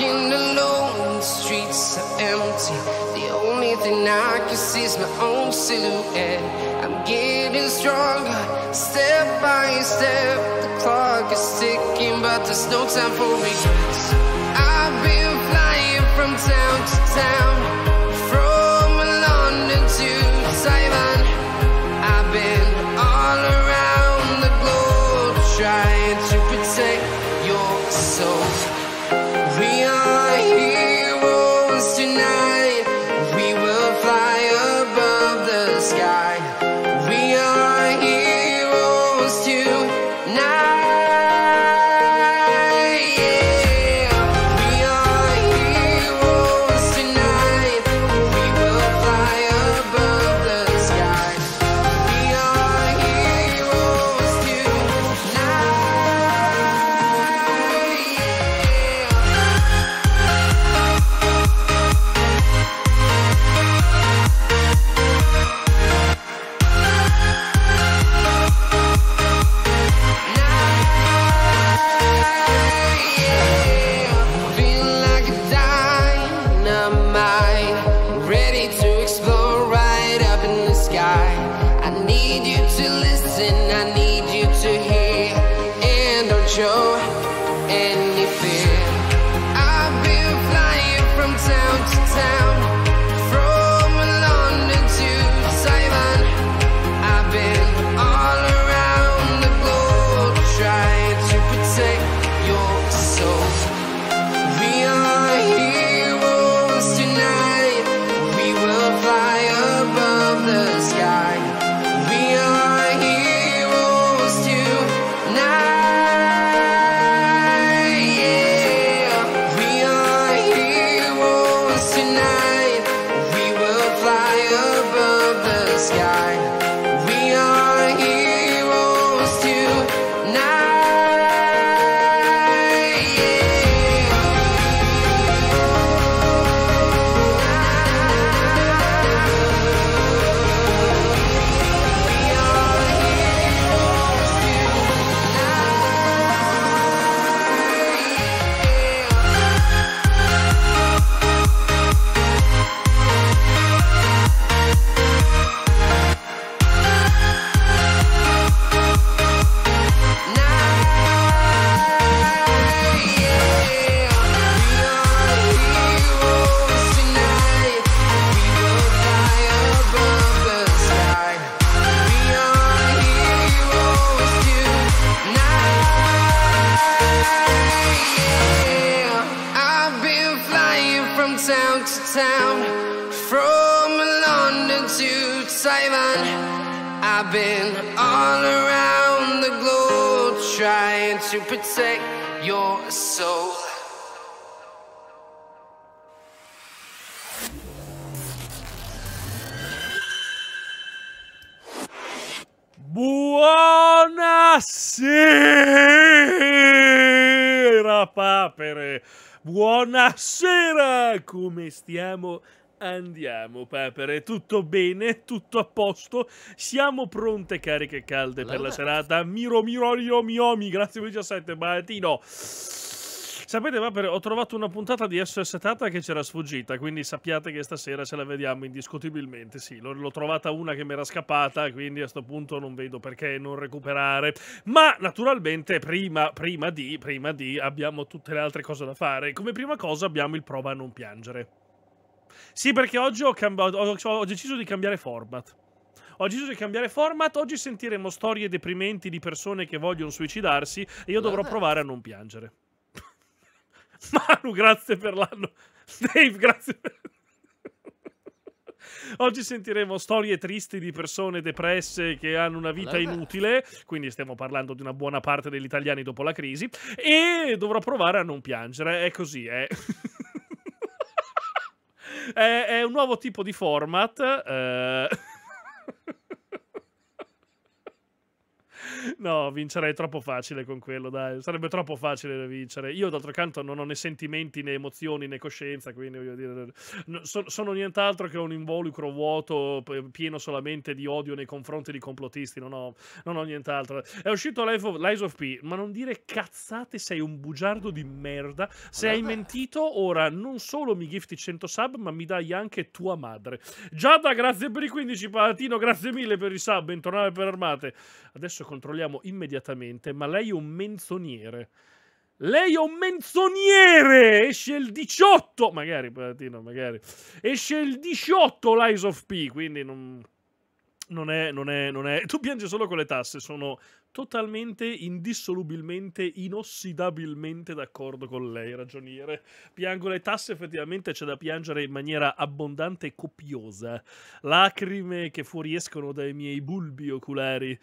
Walking alone, the streets are empty. The only thing I can see is my own silhouette. I'm getting stronger, step by step. The clock is ticking, but there's no time for me. I've been flying from town to town. Buonasera! Come stiamo? Andiamo, papere, tutto bene, tutto a posto, siamo pronte cariche calde per la serata. Miro, miro, mio, miomi, grazie 17, Martino. Sapete, va ho trovato una puntata di SOS Tata che c'era sfuggita, quindi sappiate che stasera ce la vediamo indiscutibilmente. Sì, l'ho trovata una che mi era scappata, quindi a questo punto non vedo perché non recuperare. Ma naturalmente prima, prima, di, prima di abbiamo tutte le altre cose da fare. Come prima cosa abbiamo il prova a non piangere. Sì, perché oggi ho, ho, ho deciso di cambiare format. Ho deciso di cambiare format, oggi sentiremo storie deprimenti di persone che vogliono suicidarsi e io dovrò ah. provare a non piangere. Manu, grazie per l'anno. Dave, grazie per... Oggi sentiremo storie tristi di persone depresse che hanno una vita inutile, quindi stiamo parlando di una buona parte degli italiani dopo la crisi, e dovrò provare a non piangere, è così, eh. è, un nuovo tipo di format. Eh no, vincerei troppo facile con quello, dai. Sarebbe troppo facile da vincere. Io, d'altro canto, non ho né sentimenti né emozioni né coscienza, quindi voglio dire, no, so, sono nient'altro che un involucro vuoto, pieno solamente di odio nei confronti di complotisti. Non ho, non ho nient'altro. È uscito Life of, Lies of P, ma non dire cazzate, sei un bugiardo di merda. Se hai mentito, ora non solo mi gifti 100 sub, ma mi dai anche tua madre. Giada, grazie per i 15, Palatino, grazie mille per i sub, bentornate per armate. Adesso con controlliamo immediatamente, ma lei è un menzoniere. Lei è un menzoniere! Esce il 18! Magari, Patatino, magari. Esce il 18 Lies of P, quindi non... Non è, non è, non è... Tu piangi solo con le tasse, sono totalmente, indissolubilmente, inossidabilmente d'accordo con lei, ragioniere. Piango le tasse, effettivamente c'è da piangere in maniera abbondante e copiosa. Lacrime che fuoriescono dai miei bulbi oculari.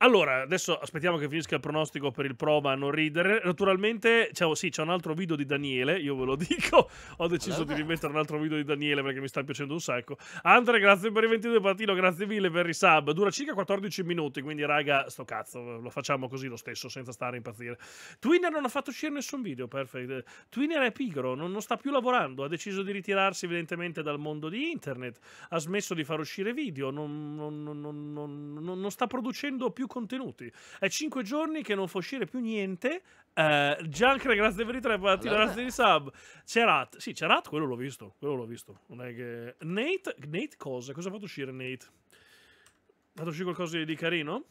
Allora, adesso aspettiamo che finisca il pronostico per il prova a non ridere. Naturalmente, c'è, sì, c'è un altro video di Daniele, io ve lo dico. Ho deciso allora. di rimettere un altro video di Daniele perché mi sta piacendo un sacco. Andre, grazie per i 22 partito, grazie mille per i sub. Dura circa 14 minuti, quindi raga, sto cazzo, lo facciamo così lo stesso, senza stare a impazzire. Twinner non ha fatto uscire nessun video, perfetto. Twinner è pigro, non, non sta più lavorando, ha deciso di ritirarsi evidentemente dal mondo di internet, ha smesso di far uscire video, non, non, non sta producendo più contenuti. È cinque giorni che non fa uscire più niente. Eh, Giancre, grazie per i tre partiti, allora. grazie di sub. C'è Rat, sì, c'è Rat, quello l'ho visto, quello l'ho visto. Non è che... Nate, Nate cosa? Cosa ha fatto uscire Nate? Ha fatto uscire qualcosa di carino?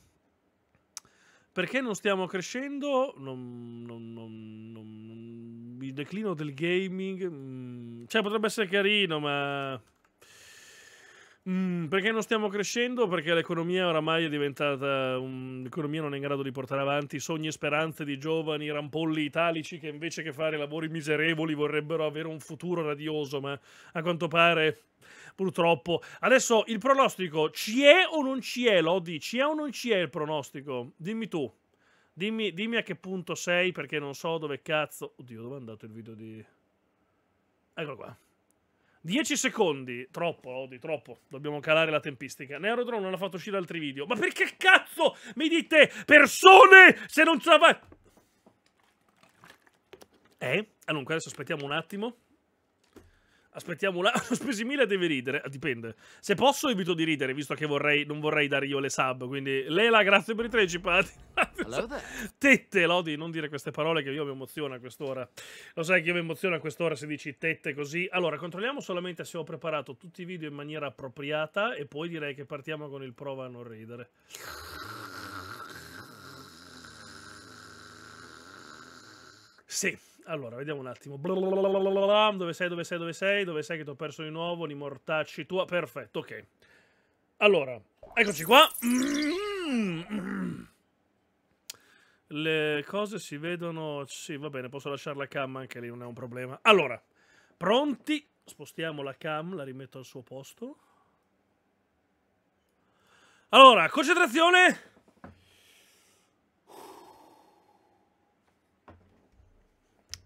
Perché non stiamo crescendo? Non, non, non, non il declino del gaming... Mm, cioè, potrebbe essere carino, ma... Mm, perché non stiamo crescendo? Perché l'economia oramai è diventata un... l'economia non è in grado di portare avanti sogni e speranze di giovani rampolli italici che invece che fare lavori miserevoli vorrebbero avere un futuro radioso, ma a quanto pare purtroppo. Adesso il pronostico ci è o non ci è, Lodi? Ci è o non ci è il pronostico? Dimmi tu. Dimmi, dimmi a che punto sei perché non so dove cazzo. Oddio, dove è andato il video di Eccolo qua. 10 secondi, troppo, Odi, troppo. Dobbiamo calare la tempistica. Neurodrone non ha fatto uscire altri video. Ma perché cazzo mi dite persone se non ce la fai? Eh, Allora, adesso aspettiamo un attimo. Aspettiamo un attimo. Spesi mille devi ridere. Eh, dipende. Se posso, evito di ridere, visto che vorrei, non vorrei dare io le sub. Quindi, Lela, grazie per i 13 pati. tette, Lodi, non dire queste parole che io mi emoziono a quest'ora. Lo sai che io mi emoziono a quest'ora se dici tette così. Allora, controlliamo solamente se ho preparato tutti i video in maniera appropriata. E poi direi che partiamo con il prova a non ridere. Sì, allora, vediamo un attimo. Dove sei, dove sei, dove sei? Dove sei che ti ho perso di nuovo? Li mortacci tua. Perfetto, ok. Allora, eccoci qua. Mm-hmm. Le cose si vedono... Sì, va bene, posso lasciare la cam anche lì, non è un problema. Allora, pronti? Spostiamo la cam, la rimetto al suo posto. Allora, concentrazione!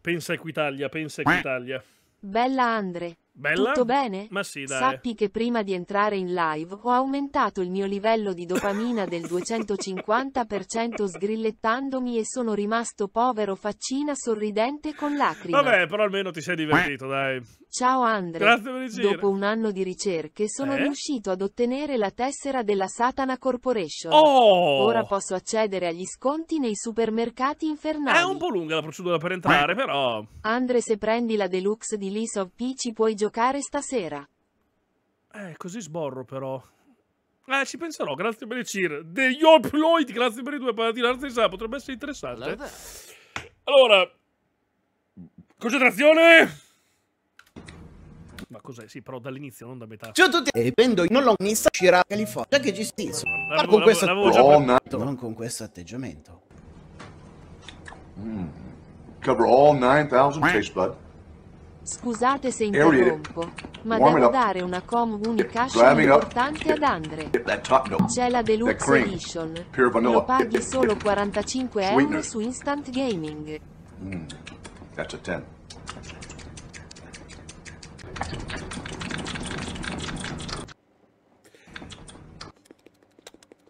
Pensa Equitalia, pensa Equitalia. Bella Andre. Bella? Tutto bene? Ma sì, dai. Sappi che prima di entrare in live ho aumentato il mio livello di dopamina del 250% sgrillettandomi e sono rimasto povero faccina sorridente con lacrime. Vabbè, però almeno ti sei divertito, dai. Ciao Andre. Grazie per il giro. Dopo un anno di ricerche sono eh? riuscito ad ottenere la tessera della Satana Corporation. Oh! Ora posso accedere agli sconti nei supermercati infernali. È un po' lunga la procedura per entrare, però. Andre, se prendi la deluxe di Lease of P ci puoi giocare stasera. Eh, così sborro però. Eh, ci penserò, grazie per il cheer. The Yoploid, grazie per i due patatine artigiane, potrebbe essere interessante. Allora, concentrazione! cos'è, sì, però dall'inizio, non da metà. Ciao a tutti e vendo non l'ho messa uscirà California che gestisco. No, non con questo atteggiamento. Non con questo atteggiamento. Cover all 9000 taste bud. Scusate se interrompo, ma Warm devo dare una communication importante ad Andre. C'è la Deluxe Edition. Lo paghi solo 45 euro su Instant Gaming. Mm. That's a 10.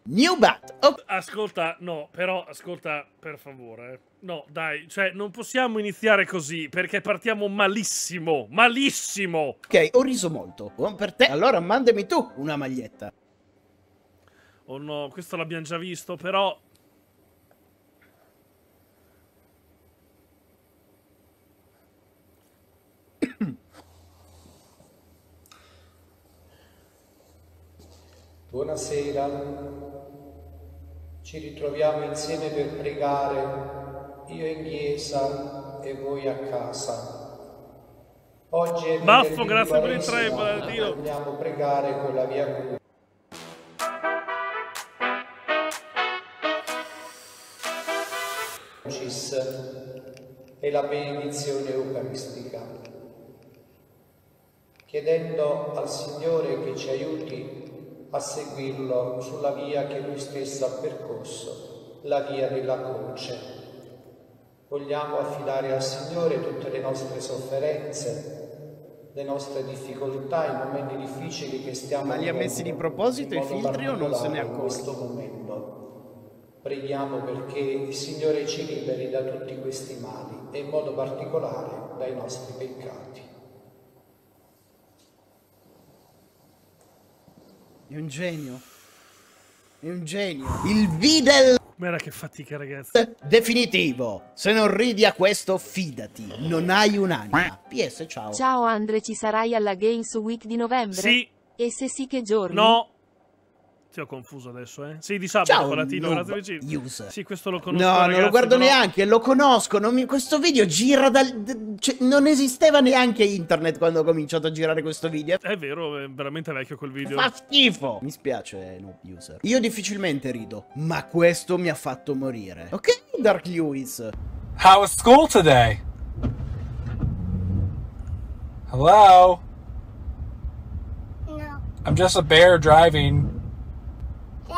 New Bat. Okay. Ascolta, no, però ascolta per favore. No, dai, cioè non possiamo iniziare così perché partiamo malissimo, malissimo. Ok, ho riso molto. Buon per te. Allora mandami tu una maglietta. Oh no, questo l'abbiamo già visto, però Buonasera, ci ritroviamo insieme per pregare, io in chiesa e voi a casa. Oggi è Baffo, grazie per il tribal, Dio. Andiamo a pregare con la via cura. e la benedizione eucaristica chiedendo al Signore che ci aiuti a seguirlo sulla via che lui stesso ha percorso, la via della croce. Vogliamo affidare al Signore tutte le nostre sofferenze, le nostre difficoltà, i momenti difficili che stiamo vivendo. Ma li ha messi di proposito i filtri o non se ne è accorto? Preghiamo perché il Signore ci liberi da tutti questi mali e in modo particolare dai nostri peccati. È un genio. È un genio. Il video... Com'era che fatica, ragazzi. Definitivo. Se non ridi a questo, fidati. Non hai un'anima. PS, ciao. Ciao Andre, ci sarai alla Games Week di novembre? Sì. E se sì, che giorno? No. Ti ho confuso adesso, eh? Sì, di sabato, Ciao, Palatino, Sì, questo lo conosco. No, ragazzi, non lo guardo però... neanche, lo conosco. Mi... Questo video gira dal... Cioè, non esisteva neanche internet quando ho cominciato a girare questo video. È vero, è veramente vecchio quel video. Fa schifo! Mi spiace, no, user. Io difficilmente rido, ma questo mi ha fatto morire. Ok, Dark Lewis? How was school today? Hello? No. I'm just a bear driving.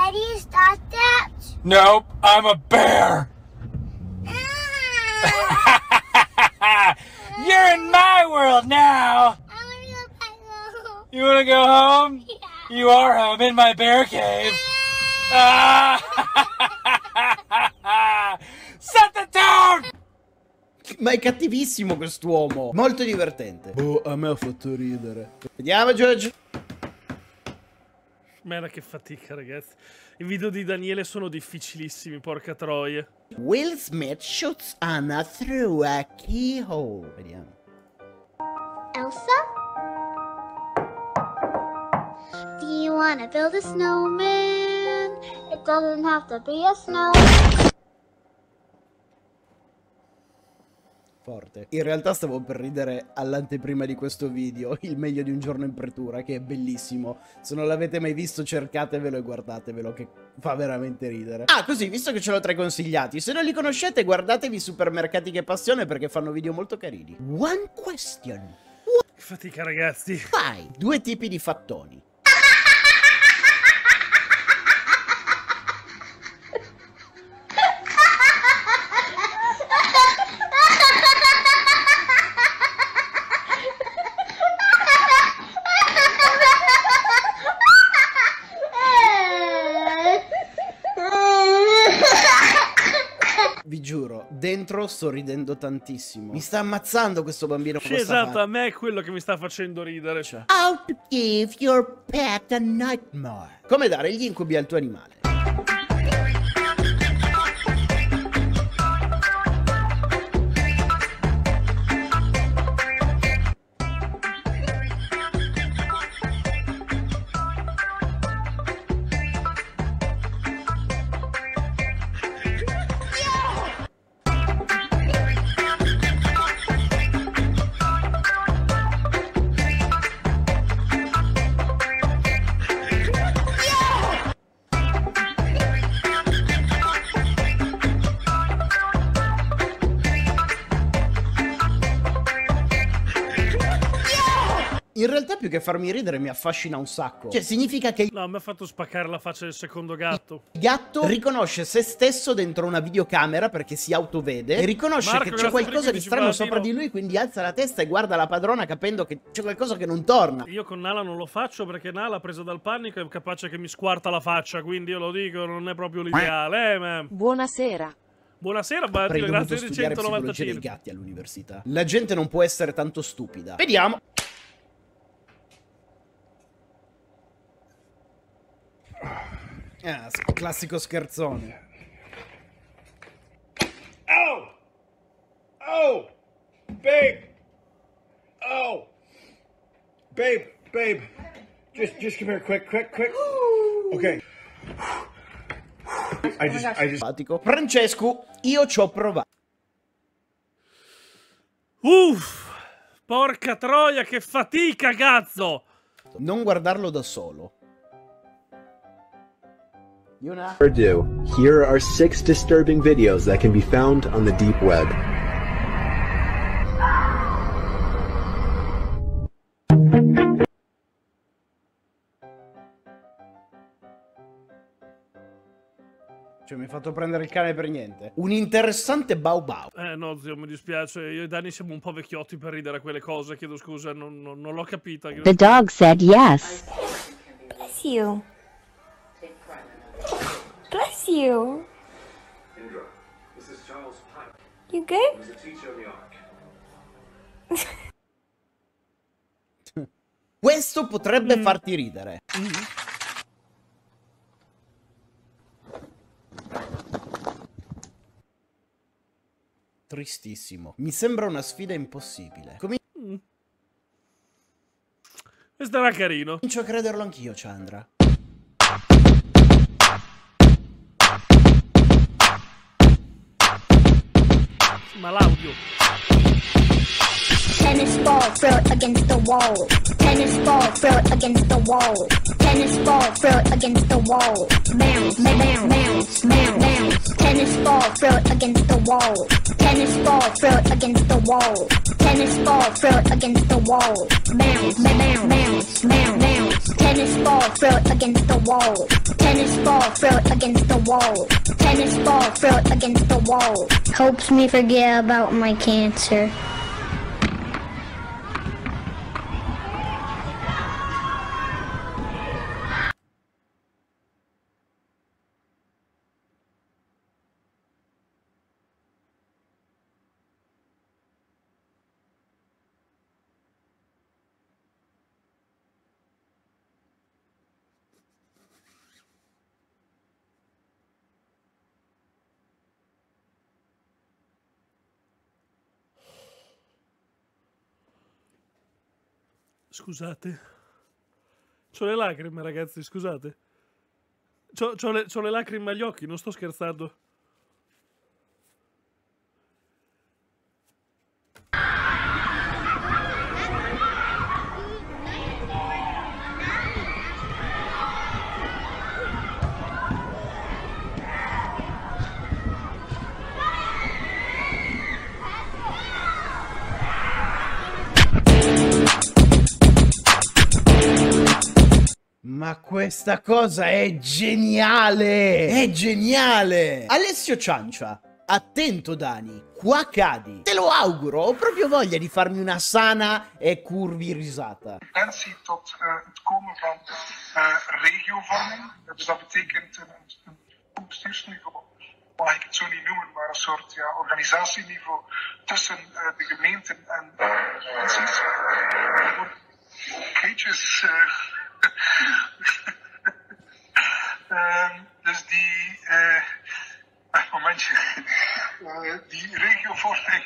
Daddy, stop that. Nope, I'm a bear. Ah. You're in my world now. I want go back home. You want to go home? Yeah. You are home in my bear cave. Ah. Set the tone! Ma è cattivissimo quest'uomo. Molto divertente. Boh, a me ha fatto ridere. Vediamo, George. Mera che fatica, ragazzi. I video di Daniele sono difficilissimi, porca troia. Will Smith shoots Anna through a keyhole. Vediamo. Elsa? Do you wanna build a snowman? It doesn't have to be a snowman. forte. In realtà stavo per ridere all'anteprima di questo video, il meglio di un giorno in pretura, che è bellissimo. Se non l'avete mai visto cercatevelo e guardatevelo, che fa veramente ridere. Ah, così, visto che ce l'ho tra i consigliati, se non li conoscete guardatevi Supermercati che Passione perché fanno video molto carini. One question. One... Fatica ragazzi. Fai due tipi di fattoni dentro sto ridendo tantissimo. Mi sta ammazzando questo bambino. Sì, esatto, a me è quello che mi sta facendo ridere. Cioè. How give your pet a nightmare. Come dare gli incubi al tuo animale. che farmi ridere mi affascina un sacco. Cioè, significa che... No, mi ha fatto spaccare la faccia del secondo gatto. Il gatto riconosce se stesso dentro una videocamera perché si autovede e riconosce Marco, che c'è qualcosa di strano sopra di lui, quindi alza la testa e guarda la padrona capendo che c'è qualcosa che non torna. Io con Nala non lo faccio perché Nala presa dal panico è capace che mi squarta la faccia, quindi io lo dico, non è proprio l'ideale, eh, Buonasera. Buonasera, Battino, grazie di 195. dei gatti all'università. La gente non può essere tanto stupida. Vediamo. Ah, classico scherzone. Oh! Oh! Babe! Oh! Babe, babe. Just just come here quick, quick, quick. Ok. I just, I just... Francesco, io ci ho provato. Uff! Porca troia, che fatica, cazzo! Non guardarlo da solo Purdue. Here are six disturbing videos that can be found on the deep web. Cioè, mi hai fatto prendere il cane per niente. Un interessante Bau Bau. Eh no, zio, mi dispiace. Io e Dani siamo un po' vecchiotti per ridere a quelle cose. Chiedo scusa, non, non, non l'ho capita. The dog said yes. Bless you miss you. Indra, this is Charles Pike. You good? He was a teacher in the Ark. Questo potrebbe mm. farti ridere. Mm. Tristissimo. Mi sembra una sfida impossibile. Comin mm. Questo era carino. Comincio a crederlo anch'io, Chandra. malaudio. Tennis ball, throw it against the wall. Tennis ball, throw it against the wall. Tennis ball, throw it against the wall. Bounce, bounce, bounce, bounce, bounce. Tennis ball, throw it against the wall. Tennis ball, throw it against the wall. Tennis ball, throw it against the wall. Bounce, bounce, bounce, bounce. Tennis ball, throw it against the wall. Tennis ball, throw it against the wall. Tennis ball, throw it against the wall. Helps me forget about my cancer. scusate. C'ho le lacrime, ragazzi, scusate. C'ho, c'ho, le, c'ho le lacrime agli occhi, non sto scherzando. Questa cosa è geniale! È geniale! Alessio Ciancia, attento Dani, qua cadi. Te lo auguro, ho proprio voglia di farmi una sana e curvi risata. Intentie tot het komen van regiovorming. Dus dat betekent een, bestuursniveau, mag ik het zo niet noemen, maar een soort organisatieniveau tussen de gemeenten en de provincies. Er worden uh, dus die, uh, momentje, uh, die regiovorming.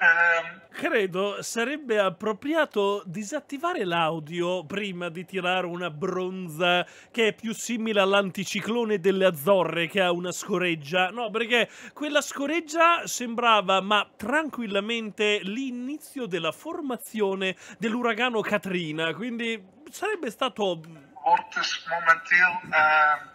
Um. Credo sarebbe appropriato disattivare l'audio prima di tirare una bronza che è più simile all'anticiclone delle Azzorre che ha una scoreggia. No, perché quella scoreggia sembrava, ma tranquillamente, l'inizio della formazione dell'uragano Katrina. Quindi sarebbe stato. Wordt momenteel. Uh... Ehm,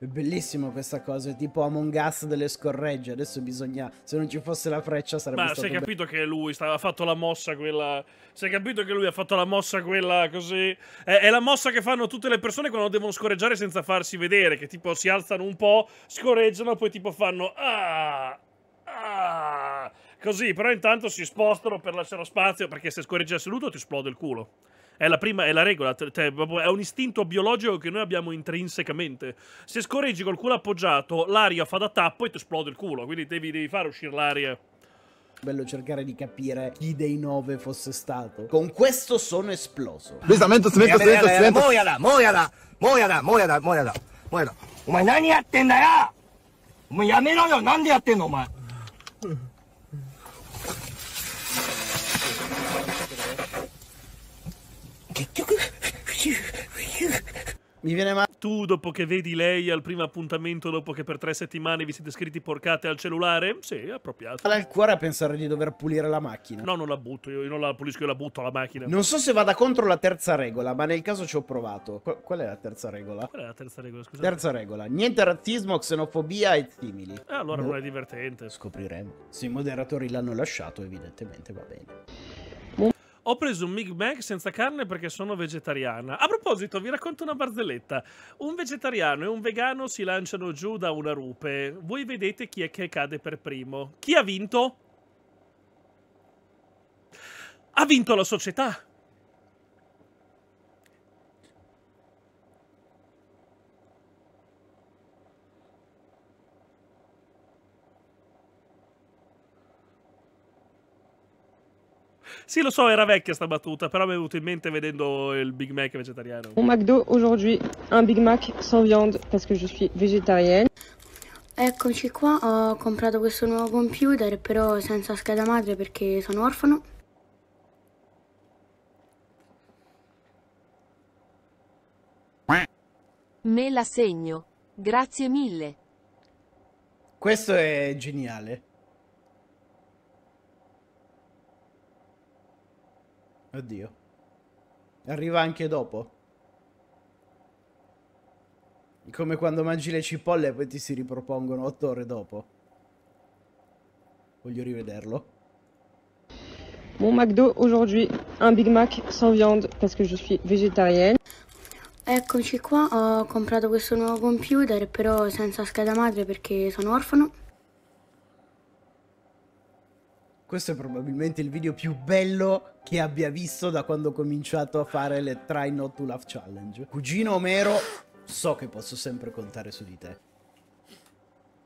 è bellissimo questa cosa, è tipo Among Us delle scorregge. Adesso bisogna. Se non ci fosse la freccia sarebbe Ma stato. Ma si è capito be- che lui ha fatto la mossa quella. Si è capito che lui ha fatto la mossa quella così. È, è, la mossa che fanno tutte le persone quando devono scorreggiare senza farsi vedere. Che tipo si alzano un po', scorreggiano, poi tipo fanno. Ah! Ah! Così, però intanto si spostano per lasciare spazio perché se scorreggi assoluto ti esplode il culo. È la prima, è la regola, te, te, è un istinto biologico che noi abbiamo intrinsecamente. Se scorreggi col culo appoggiato, l'aria fa da tappo e ti esplode il culo, quindi devi, devi far uscire l'aria bello cercare di capire chi dei nove fosse stato. Con questo sono esploso. Bistamento, smento, smento, smento. Moiada, moiada, moiada, moiada, moiada, moiada. お前何やってんだよお前やめろよなんでやってんのお前 Mi viene male. Tu, dopo che vedi lei al primo appuntamento, dopo che per tre settimane vi siete scritti porcate al cellulare, sì, è appropriato. Ha il cuore a pensare di dover pulire la macchina. No, non la butto, io, io non la pulisco, io la butto la macchina. Non so se vada contro la terza regola, ma nel caso ci ho provato. Qu qual è la terza regola? Qual è la terza regola, scusa? Terza regola. Niente razzismo, xenofobia e simili. Eh, allora no. non è divertente. Scopriremo. Se i moderatori l'hanno lasciato, evidentemente va bene. Ho preso un Big Mac senza carne perché sono vegetariana. A proposito, vi racconto una barzelletta. Un vegetariano e un vegano si lanciano giù da una rupe. Voi vedete chi è che cade per primo. Chi ha vinto? Ha vinto la società! Sì, lo so, era vecchia sta battuta, però mi è venuto in mente vedendo il Big Mac vegetariano. Un McDo oggi, un Big Mac sans viande perché je suis vegetarienne. Eccoci qua, ho comprato questo nuovo computer, però senza scheda madre perché sono orfano. Me la segno. Grazie mille. Questo è geniale. Oddio. Arriva anche dopo. Come quando mangi le cipolle e poi ti si ripropongono 8 ore dopo. Voglio rivederlo. Mon McDo aujourd'hui, un Big Mac sans viande parce que je suis végétarienne. Eccoci qua, ho comprato questo nuovo computer però senza scheda madre perché sono orfano. questo è probabilmente il video più bello che abbia visto da quando ho cominciato a fare le Try Not To Laugh Challenge. Cugino Omero, so che posso sempre contare su di te. Ho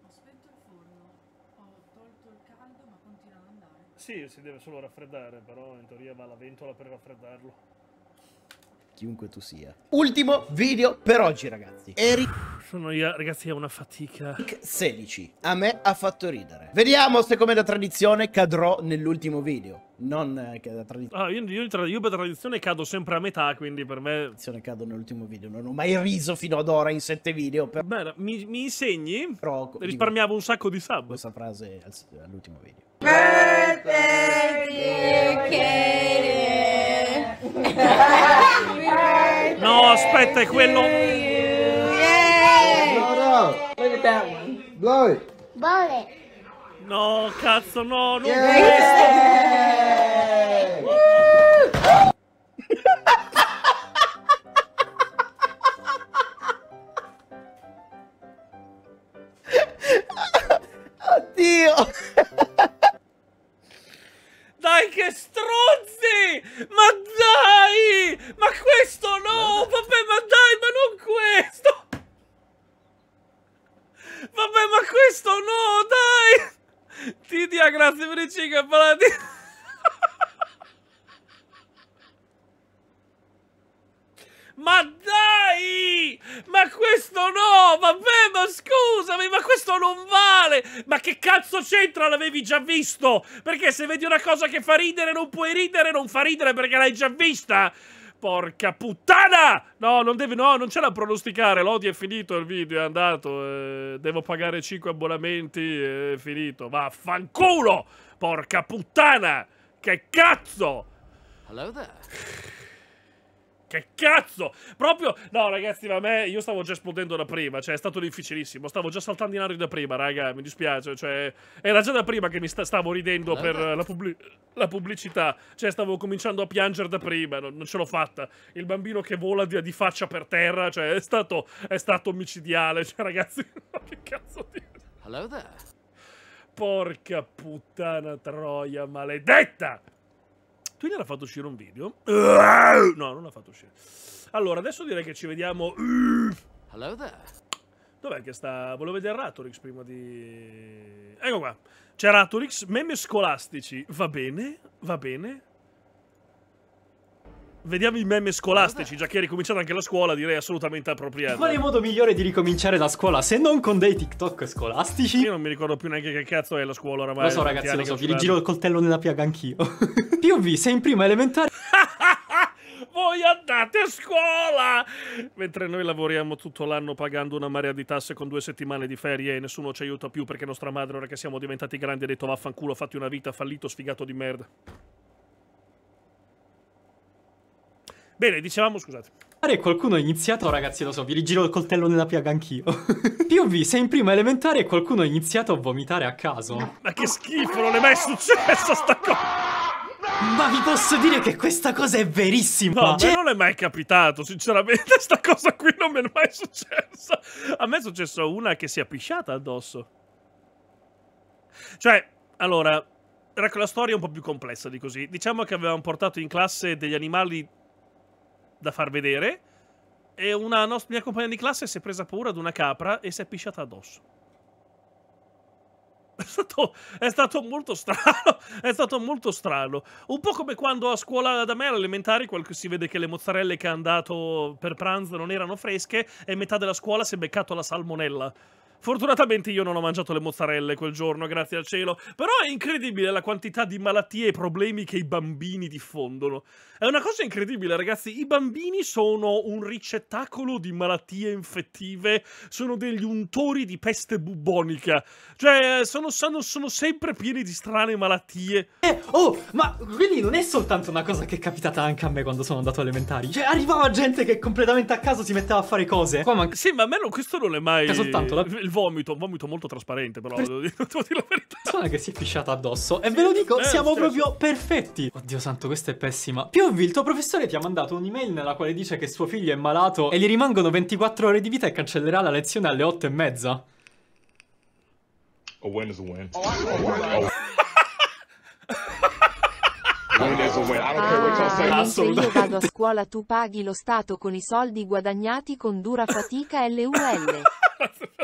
ho spento il il forno, tolto caldo, ma continua andare. Sì, si deve solo raffreddare, però in teoria va la ventola per raffreddarlo chiunque tu sia. Ultimo video per oggi, ragazzi. Eric sono io, ragazzi, è una fatica. 16. A me ha fatto ridere. Vediamo se come da tradizione cadrò nell'ultimo video. Non eh, che da tradizione. Ah, io, io, io, per tradizione cado sempre a metà, quindi per me... Tradizione cado nell'ultimo video. Non ho mai riso fino ad ora in sette video. Per... Bene, mi, mi insegni? Però, Risparmiavo dico, un sacco di sub. Questa frase all'ultimo video. Birthday, No, aspetta, è quello. No, Blow it. Blow it. No, cazzo, no, non Yay! questo. Oddio. Dai che stronzi! Ma questo no! Vabbè, ma dai, ma non questo! Vabbè, ma questo no, dai! Ti dia grazie per i 5 palati! Ma dai! Ma questo no! Vabbè, ma scusami, ma questo non vale! Ma che cazzo c'entra? L'avevi già visto! Perché se vedi una cosa che fa ridere non puoi ridere, non fa ridere perché l'hai già vista! Porca puttana! No, non devi, no, non ce la pronosticare. L'odio è finito il video, è andato. Eh, devo pagare 5 abbonamenti, eh, è finito. Vaffanculo! Porca puttana! Che cazzo! Hello there che cazzo! Proprio... No, ragazzi, ma a me... Io stavo già esplodendo da prima, cioè, è stato difficilissimo. Stavo già saltando in aria da prima, raga, mi dispiace. Cioè, era già da prima che mi sta, stavo ridendo per la, pubblic la, pubblicità. Cioè, stavo cominciando a piangere da prima, non, non ce l'ho fatta. Il bambino che vola di, di, faccia per terra, cioè, è stato... È stato omicidiale. Cioè, ragazzi, che cazzo di... Hello there. Porca puttana troia maledetta! Quindi l'ha fatto uscire un video. No, non l'ha fatto uscire. Allora, adesso direi che ci vediamo... Hello there. Dov'è che sta? Volevo vedere Ratorix prima di... Ecco qua. C'è Ratorix, meme scolastici. Va bene, va bene. Vediamo i meme scolastici, già che è ricominciata anche la scuola, direi assolutamente appropriato. Qual è il modo migliore di ricominciare la scuola se non con dei TikTok scolastici? Io non mi ricordo più neanche che cazzo è la scuola oramai. Lo so ragazzi, lo so, vi rigiro il coltello nella piaga anch'io. POV, sei in prima elementare... voi andate a scuola! Mentre noi lavoriamo tutto l'anno pagando una marea di tasse con due settimane di ferie e nessuno ci aiuta più perché nostra madre, ora che siamo diventati grandi, ha detto vaffanculo, fatti una vita, fallito, sfigato di merda. Bene, dicevamo, scusate. Qualcuno ha iniziato, ragazzi, lo so, vi rigiro il coltello nella piaga anch'io. POV, sei in prima elementare e qualcuno ha iniziato a vomitare a caso. Ma che schifo, non è mai successa sta cosa! Ma vi posso dire che questa cosa è verissima. No, cioè... non è mai capitato, sinceramente, sta cosa qui non mi è mai successa. A me è successo una che si è pisciata addosso. Cioè, allora, ecco, la storia è un po' più complessa di così. Diciamo che avevamo portato in classe degli animali da far vedere. E una mia compagna di classe si è presa paura di una capra e si è pisciata addosso. È stato, è stato, molto strano. È stato molto strano. Un po' come quando a scuola da me all'elementare si vede che le mozzarelle che hanno andato per pranzo non erano fresche e metà della scuola si è beccato la salmonella. Fortunatamente io non ho mangiato le mozzarelle quel giorno, grazie al cielo, però è incredibile la quantità di malattie e problemi che i bambini diffondono. È una cosa incredibile, ragazzi, i bambini sono un ricettacolo di malattie infettive, sono degli untori di peste bubbonica, cioè sono, sono, sono sempre pieni di strane malattie. Eh, oh, ma quindi non è soltanto una cosa che è capitata anche a me quando sono andato alle elementari, cioè arrivava gente che completamente a caso si metteva a fare cose. Qua manca... Sì, ma a me non, questo non è mai... È soltanto la... il vomito, un vomito molto trasparente, però per... devo dire, devo dire la verità. Suona che si è pisciata addosso. E ve lo dico, eh, siamo proprio perfetti. Oddio santo, questa è pessima. Piovvi, il tuo professore ti ha mandato un'email nella quale dice che suo figlio è malato e gli rimangono 24 ore di vita e cancellerà la lezione alle 8 e mezza. A win is a win. Oh, oh, Ah, se io vado a scuola tu paghi lo Stato con i soldi guadagnati con dura fatica LUL.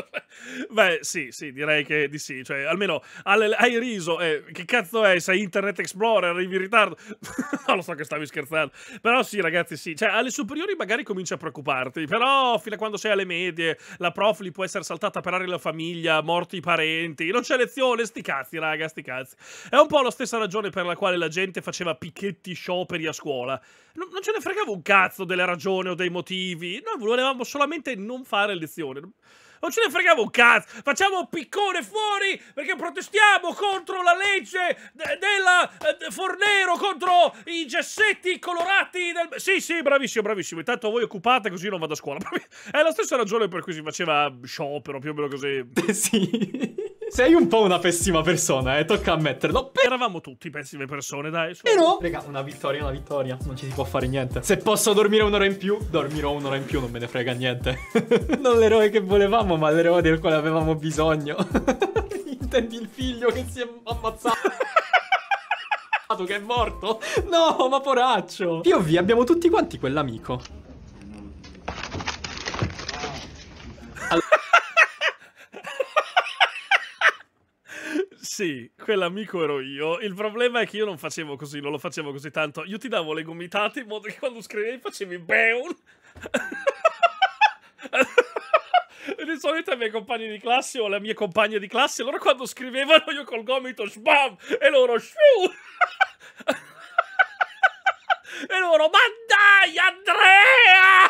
Beh, sì, sì, direi che di sì. Cioè, almeno hai riso. Eh, che cazzo è? Sei Internet Explorer, arrivi in ritardo. no, lo so che stavi scherzando. Però sì, ragazzi, sì. Cioè, alle superiori magari cominci a preoccuparti. Però fino a quando sei alle medie, la prof li può essere saltata per aria la famiglia, morti i parenti. Non c'è lezione, sti cazzi, raga, sti cazzi. È un po' la stessa ragione per la quale la gente faceva picchetti scioperi a scuola. Non, non ce ne fregava un cazzo delle ragioni o dei motivi. Noi volevamo solamente non fare lezione non ce ne fregava un cazzo. Facciamo piccone fuori perché protestiamo contro la legge della eh, Fornero, contro i gessetti colorati del... Sì, sì, bravissimo, bravissimo. Intanto voi occupate così io non vado a scuola. È la stessa ragione per cui si faceva mm, sciopero, più o meno così. sì. Sei un po' una pessima persona, eh, tocca ammetterlo. Però... Eravamo tutti pessime persone, dai. Su. Però, raga, una vittoria, una vittoria. Non ci si può fare niente. Se posso dormire un'ora in più, dormirò un'ora in più, non me ne frega niente. non l'eroe che volevamo, ma l'eroe del quale avevamo bisogno. Intendi il figlio che si è ammazzato. che è morto? No, ma poraccio! Io vi abbiamo tutti quanti quell'amico. Allora... Sì, quell'amico ero io. Il problema è che io non facevo così, non lo facevo così tanto. Io ti davo le gomitate in modo che quando scrivevi facevi BEUN. di solito i miei compagni di classe o le mie compagne di classe, loro quando scrivevano io col gomito SBAM e loro SHU! e loro ma dai Andrea!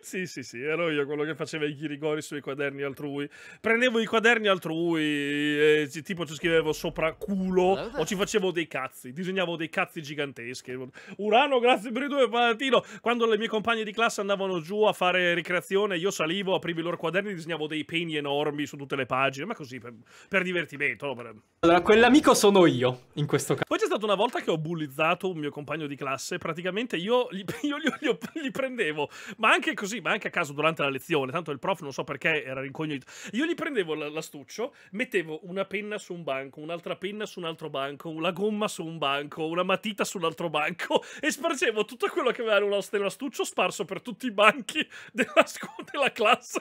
sì, sì, sì, ero io quello che faceva i ghirigori sui quaderni altrui. Prendevo i quaderni altrui, e, tipo ci scrivevo sopra culo, o ci facevo dei cazzi, disegnavo dei cazzi giganteschi. Urano, grazie per i due palatino. Quando le mie compagne di classe andavano giù a fare ricreazione, io salivo, aprivo i loro quaderni, disegnavo dei peni enormi su tutte le pagine, ma così per, per divertimento. Per... Allora, quell'amico sono io, in questo caso. Poi c'è stata una volta che ho bullizzato un mio compagno di classe, praticamente io li, io li, li, li prendevo, ma anche anche così, ma anche a caso durante la lezione, tanto il prof non so perché era rincognito. Io gli prendevo l'astuccio, mettevo una penna su un banco, un'altra penna su un altro banco, una gomma su un banco, una matita sull'altro banco e spargevo tutto quello che aveva nell'astuccio sparso per tutti i banchi della, della classe.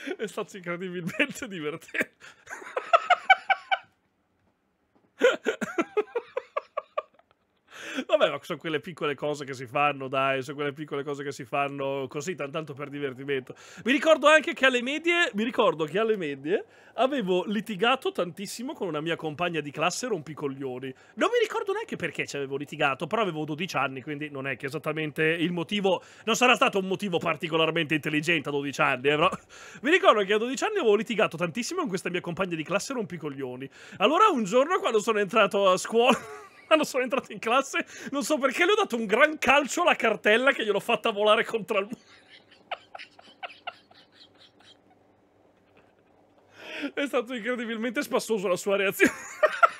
È stato incredibilmente divertente. Vabbè, ma sono quelle piccole cose che si fanno, dai, sono quelle piccole cose che si fanno così, tanto per divertimento. Mi ricordo anche che alle medie, mi ricordo che alle medie avevo litigato tantissimo con una mia compagna di classe rompicoglioni. Non mi ricordo neanche perché ci avevo litigato, però avevo 12 anni, quindi non è che esattamente il motivo, non sarà stato un motivo particolarmente intelligente a 12 anni, eh, però mi ricordo che a 12 anni avevo litigato tantissimo con questa mia compagna di classe rompicoglioni. Allora un giorno quando sono entrato a scuola quando sono entrato in classe, non so perché, le ho dato un gran calcio alla cartella che gliel'ho fatta volare contro il muro. È stato incredibilmente spassoso la sua reazione.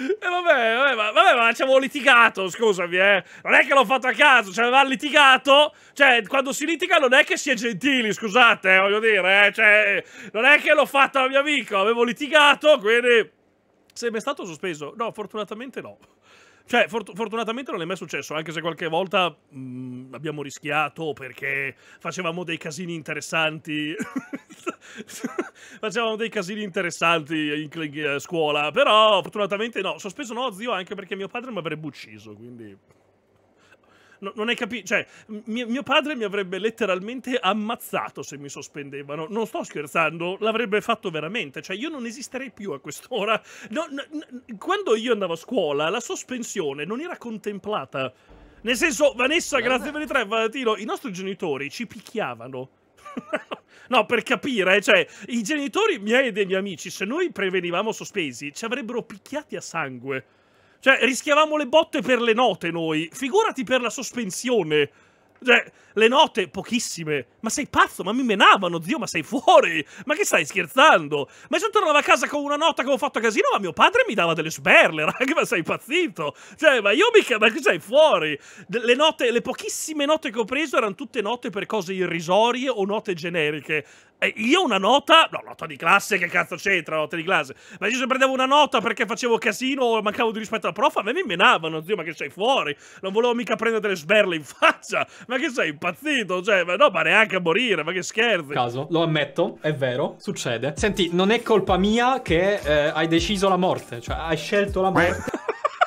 E vabbè, vabbè, ma, vabbè, ma ci avevo litigato, scusami, eh. Non è che l'ho fatto a caso, ci cioè, avevamo litigato. Cioè, quando si litiga non è che si è gentili, scusate, eh, voglio dire, eh. Cioè, non è che l'ho fatto a mio amico, avevo litigato, quindi... Sei mai stato sospeso? No, fortunatamente no. Cioè, fort fortunatamente non è mai successo, anche se qualche volta mh, mm, abbiamo rischiato perché facevamo dei casini interessanti. facevamo dei casini interessanti in, a eh, scuola, però fortunatamente no. Sospeso no, zio, anche perché mio padre mi avrebbe ucciso, quindi no, non hai capito. Cioè, mio padre mi avrebbe letteralmente ammazzato se mi sospendevano. Non sto scherzando, l'avrebbe fatto veramente. Cioè, io non esisterei più a quest'ora. No, no, quando io andavo a scuola, la sospensione non era contemplata. Nel senso, Vanessa, grazie per i tre, Valentino, i nostri genitori ci picchiavano. no, per capire, eh, cioè, i genitori miei e dei miei amici, se noi prevenivamo sospesi, ci avrebbero picchiati a sangue. Cioè, rischiavamo le botte per le note noi. Figurati per la sospensione. Cioè, le note, pochissime. Ma sei pazzo? Ma mi menavano, zio, ma sei fuori? Ma che stai scherzando? Ma io tornavo a casa con una nota che ho fatto casino, ma mio padre mi dava delle sberle, raga, ma sei pazzito? Cioè, ma io mica, ma che sei fuori? le note, le pochissime note che ho preso erano tutte note per cose irrisorie o note generiche. Eh, io una nota, no, nota di classe, che cazzo c'entra nota di classe? Ma io se prendevo una nota perché facevo casino o mancavo di rispetto alla prof, a me mi menavano, zio, ma che sei fuori? Non volevo mica prendere delle sberle in faccia, ma che sei impazzito? Cioè, ma no, ma neanche a morire, ma che scherzi. Caso, lo ammetto, è vero, succede. Senti, non è colpa mia che eh, hai deciso la morte, cioè hai scelto la morte.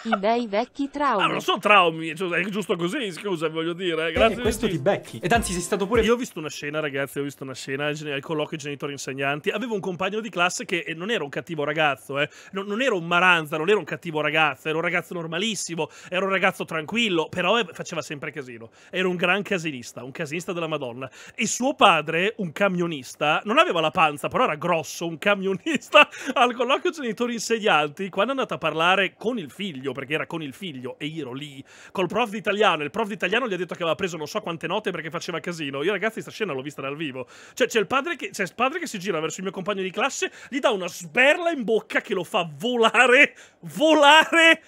I bei vecchi traumi. Ah, non so traumi, cioè, è giusto così, scusa, voglio dire. Eh, eh, grazie. Eh, questo ti becchi. Ed anzi sei stato pure... Io ho visto una scena, ragazzi, ho visto una scena al colloquio genitori insegnanti. Avevo un compagno di classe che eh, non era un cattivo ragazzo, eh. non, non, era un maranza, non era un cattivo ragazzo, era un ragazzo normalissimo, era un ragazzo tranquillo, però faceva sempre casino. Era un gran casinista, un casinista della Madonna. E suo padre, un camionista, non aveva la panza, però era grosso, un camionista, al colloquio genitori insegnanti, quando è andato a parlare con il figlio figlio, perché era con il figlio e io ero lì, col prof di italiano. Il prof di italiano gli ha detto che aveva preso non so quante note perché faceva casino. Io, ragazzi, questa scena l'ho vista dal vivo. Cioè, c'è il, padre che, c'è il padre che si gira verso il mio compagno di classe, gli dà una sberla in bocca che lo fa volare, volare,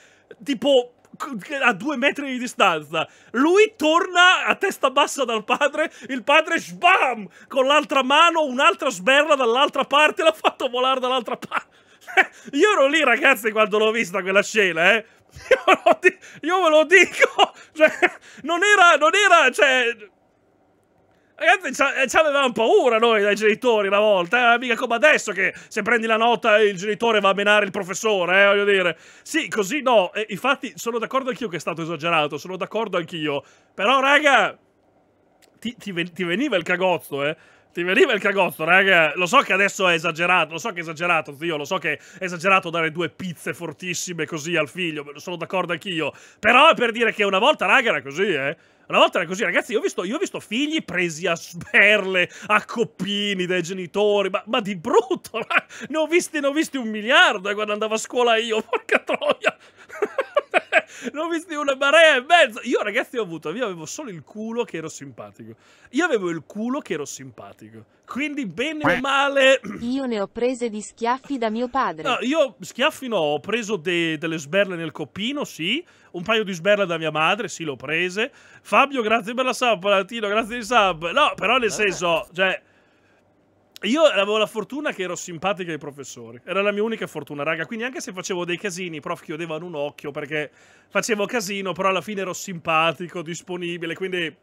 tipo a due metri di distanza. Lui torna a testa bassa dal padre, il padre sbam! Con l'altra mano, un'altra sberla dall'altra parte, l'ha fatto volare dall'altra parte. Io ero lì, ragazzi, quando l'ho vista quella scena, eh. Io, ve lo dico. Cioè, non era, non era, cioè... Ragazzi, ci eh, avevamo paura noi dai genitori una volta, eh? mica come adesso che se prendi la nota il genitore va a menare il professore, eh? voglio dire. Sì, così no, e, infatti sono d'accordo anch'io che è stato esagerato, sono d'accordo anch'io. Però, raga, ti, ti, ti veniva il cagozzo, eh. Ti veniva il cagotto, raga. Lo so che adesso è esagerato, lo so che è esagerato, zio, lo so che è esagerato dare due pizze fortissime così al figlio, sono d'accordo anch'io. Però è per dire che una volta, raga, era così, eh. Una volta era così, ragazzi, io ho visto, io ho visto figli presi a sberle, a coppini dai genitori, ma, ma di brutto, raga. ne ho visti, ne ho visti un miliardo eh, quando andavo a scuola io, porca troia. non ho visti una marea e mezzo. Io, ragazzi, ho avuto. Io avevo solo il culo che ero simpatico. Io avevo il culo che ero simpatico. Quindi, bene o male. Io ne ho prese di schiaffi da mio padre. No, io schiaffi no, ho preso de delle sberle nel coppino, sì. Un paio di sberle da mia madre, sì, l'ho prese. Fabio, grazie per la sub, Latino, grazie di sub. No, però nel senso, cioè io avevo la fortuna che ero simpatico ai professori. Era la mia unica fortuna, raga. Quindi anche se facevo dei casini, i prof chiudevano un occhio perché facevo casino, però alla fine ero simpatico, disponibile, quindi...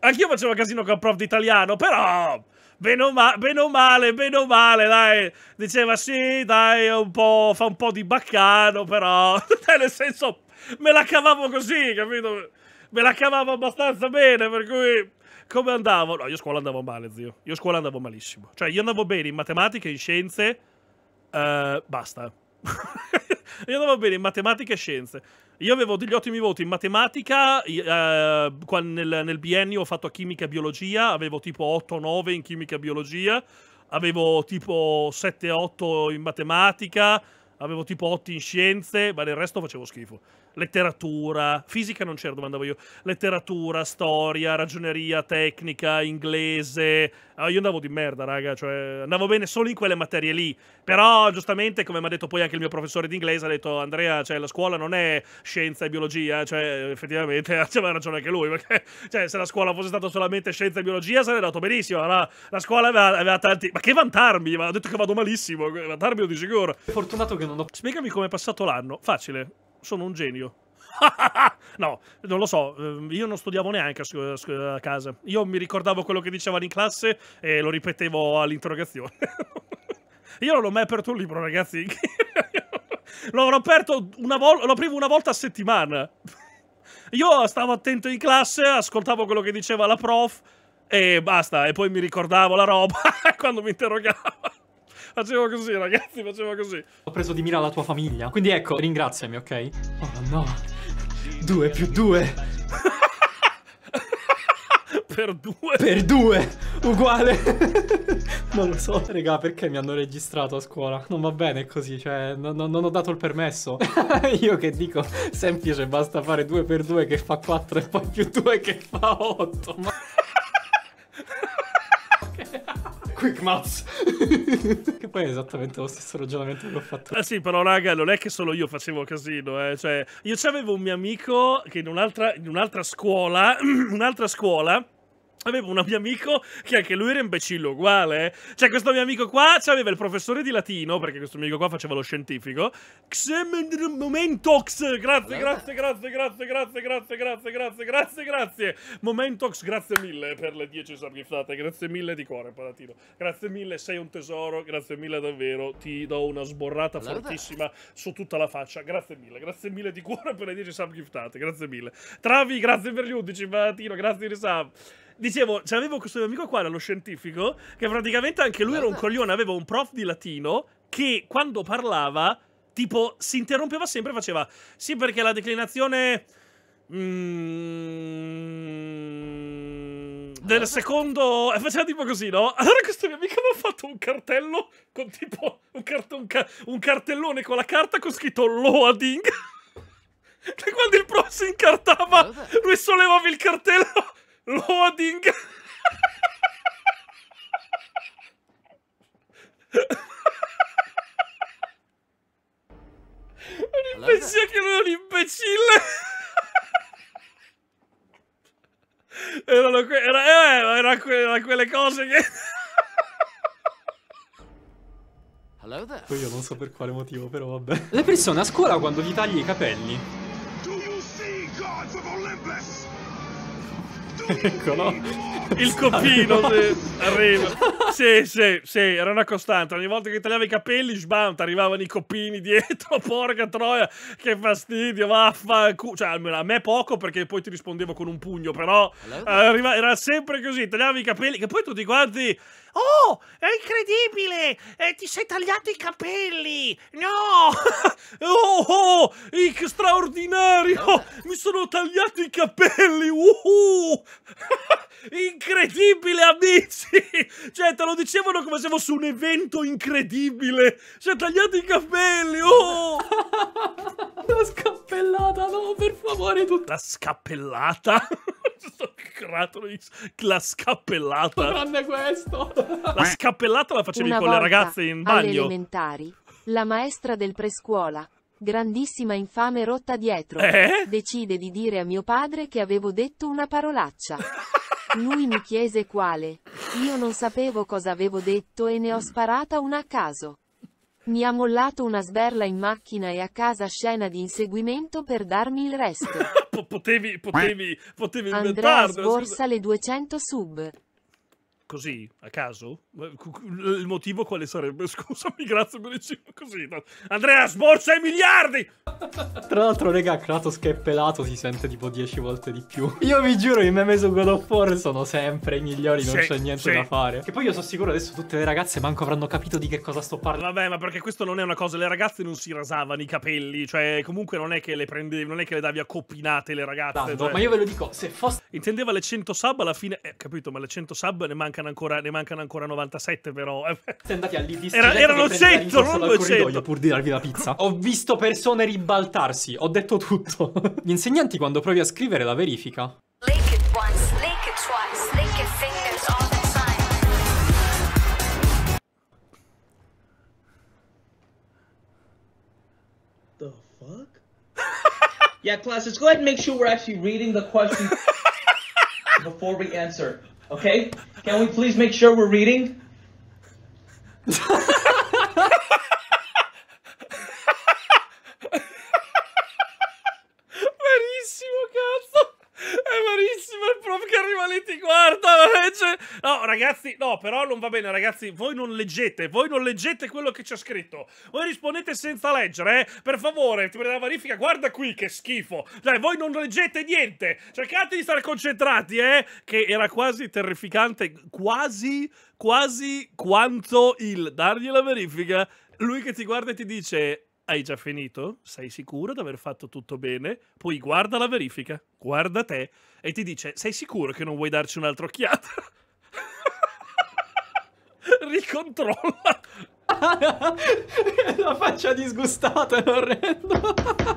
Anch'io facevo casino con il prof d'italiano, però... Bene o, bene o male, bene o male, dai. Diceva sì, dai, un po', fa un po' di baccano, però... nel senso, me la cavavo così, capito? Me la cavavo abbastanza bene, per cui come andavo? No, io a scuola andavo male, zio. Io a scuola andavo malissimo. Cioè, io andavo bene in matematica, e in scienze. Uh, basta. io andavo bene in matematica e scienze. Io avevo degli ottimi voti in matematica, eh, nel, nel, biennio ho fatto chimica e biologia, avevo tipo 8-9 in chimica e biologia, avevo tipo 7-8 in matematica, avevo tipo 8 in scienze, ma nel resto facevo schifo letteratura, fisica non c'era, domandavo io, letteratura, storia, ragioneria, tecnica, inglese. Ah, io andavo di merda, raga, cioè andavo bene solo in quelle materie lì. Però, giustamente, come mi ha detto poi anche il mio professore di inglese, ha detto, Andrea, cioè, la scuola non è scienza e biologia, cioè, effettivamente, aveva ragione anche lui, perché, cioè, se la scuola fosse stata solamente scienza e biologia, sarebbe andato benissimo. La, la scuola aveva, aveva, tanti... Ma che vantarmi? Ma ho detto che vado malissimo, vantarmi lo di sicuro. Fortunato che non ho... Spiegami com'è passato l'anno, facile sono un genio. no, non lo so, ehm, io non studiavo neanche a casa. Io mi ricordavo quello che dicevano in classe e lo ripetevo all'interrogazione. io non ho mai aperto un libro, ragazzi. L'ho aperto una volta, lo aprivo una volta a settimana. Io stavo attento in classe, ascoltavo quello che diceva la prof e basta, e poi mi ricordavo la roba quando mi interrogava. Facevo così, ragazzi, facevo così. Ho preso di mira la tua famiglia. Quindi ecco, ringraziami, ok? Oh no. Due più due. per due. Per due. Uguale. non lo so. Regà, perché mi hanno registrato a scuola? Non va bene così, cioè, no, no, non ho dato il permesso. Io che dico, semplice, basta fare due per due che fa quattro e poi più due che fa otto. Ma... Quick Mouse. che poi è esattamente lo stesso ragionamento che ho fatto. Ah sì, però raga, non è che solo io facevo casino, eh. Cioè, io c'avevo un mio amico che in un'altra, in un'altra scuola, un'altra scuola Avevo un mio amico che anche lui era imbecillo uguale. Eh. Cioè, questo mio amico qua aveva il professore di latino, perché questo mio amico qua faceva lo scientifico. Momentox, grazie, grazie, grazie, grazie, grazie, grazie, grazie, grazie, grazie, grazie. Momentox, grazie mille per le 10 sargiftate, grazie mille di cuore, Palatino. Grazie mille, sei un tesoro, grazie mille davvero. Ti do una sborrata fortissima su tutta la faccia. Grazie mille, grazie mille di cuore per le 10 sargiftate, grazie mille. Travi, grazie per gli 11, Palatino, grazie di sub dicevo, c'avevo questo mio amico qua, era lo scientifico, che praticamente anche lui era un coglione, aveva un prof di latino che quando parlava, tipo, si interrompeva sempre e faceva, sì perché la declinazione... Mm, del secondo faceva tipo così no allora questo mio amico mi ha fatto un cartello con tipo un, cart un, ca un cartellone con la carta con scritto loading E quando il prof si incartava lui sollevava il cartello Loading. un imbecille che non è un imbecille. Erano que era, eh, era, que era quelle cose che... Poi io non so per quale motivo, però vabbè. Le persone a scuola quando gli tagli i capelli Eccolo. Il copino ecco. arriva. Sì, sì, sì, era una costante. Ogni volta che tagliava i capelli, sbant, arrivavano i copini dietro. Porca troia, che fastidio, vaffanculo. Cioè, almeno a me poco perché poi ti rispondevo con un pugno, però allora? arriva, era sempre così, tagliavi i capelli che poi tutti quanti Oh, è incredibile! Eh, ti sei tagliato i capelli! No! oh, oh, straordinario! Mi sono tagliato i capelli! Uh -huh. incredibile, amici! Cioè, te lo dicevano come se fosse un evento incredibile! Si è tagliato i capelli! Oh! La scappellata, no, per favore! Tutta... La scappellata? La scappellata! Tranne questo! la scappellata la facevi Una con le ragazze in bagno. Alle elementari, la maestra del prescuola, grandissima infame rotta dietro, eh? decide di dire a mio padre che avevo detto una parolaccia. Lui mi chiese quale. Io non sapevo cosa avevo detto e ne ho sparata una a caso. Mi ha mollato una sberla in macchina e a casa scena di inseguimento per darmi il resto. potevi, potevi, potevi inventarlo. Andrea eh, sborsa le 200 sub così, a caso? Il motivo quale sarebbe? Scusami, grazie per il cibo così. Andrea, sborsa i miliardi! Tra l'altro, raga, Kratos che è pelato si sente tipo 10 volte di più. Io vi giuro, i meme su God of War sono sempre i migliori, non c'è niente sì. da fare. Che poi io sono sicuro adesso tutte le ragazze manco avranno capito di che cosa sto parlando. Vabbè, ma perché questo non è una cosa, le ragazze non si rasavano i capelli, cioè comunque non è che le prendevi, non è che le davi a coppinate le ragazze. Tanto, cioè... ma io ve lo dico, se fosse... Intendeva le 100 sub alla fine, eh, capito, ma le 100 sub ne manca mancano ancora, ne mancano ancora 97 però. Eh. Era, erano 100, non 200. Pur di darvi la pizza. Ho visto persone ribaltarsi, ho detto tutto. Gli insegnanti quando provi a scrivere la verifica. Lick it once, lick it twice, lick it fingers all the time. The fuck? yeah, classes, go ahead and make sure we're actually reading the question before we answer. Okay? Can we please make sure we're reading? Natale ti guarda. No, ragazzi, no, però non va bene, ragazzi. Voi non leggete, voi non leggete quello che c'è scritto. Voi rispondete senza leggere, eh? Per favore, ti prendo la verifica. Guarda qui che schifo. Dai, cioè, voi non leggete niente. Cercate di stare concentrati, eh? Che era quasi terrificante, quasi, quasi quanto il dargli la verifica. Lui che ti guarda e ti dice: hai già finito? Sei sicuro di aver fatto tutto bene? Poi guarda la verifica, guarda te e ti dice sei sicuro che non vuoi darci un'altra occhiata? Ricontrolla. la faccia disgustata è orrendo.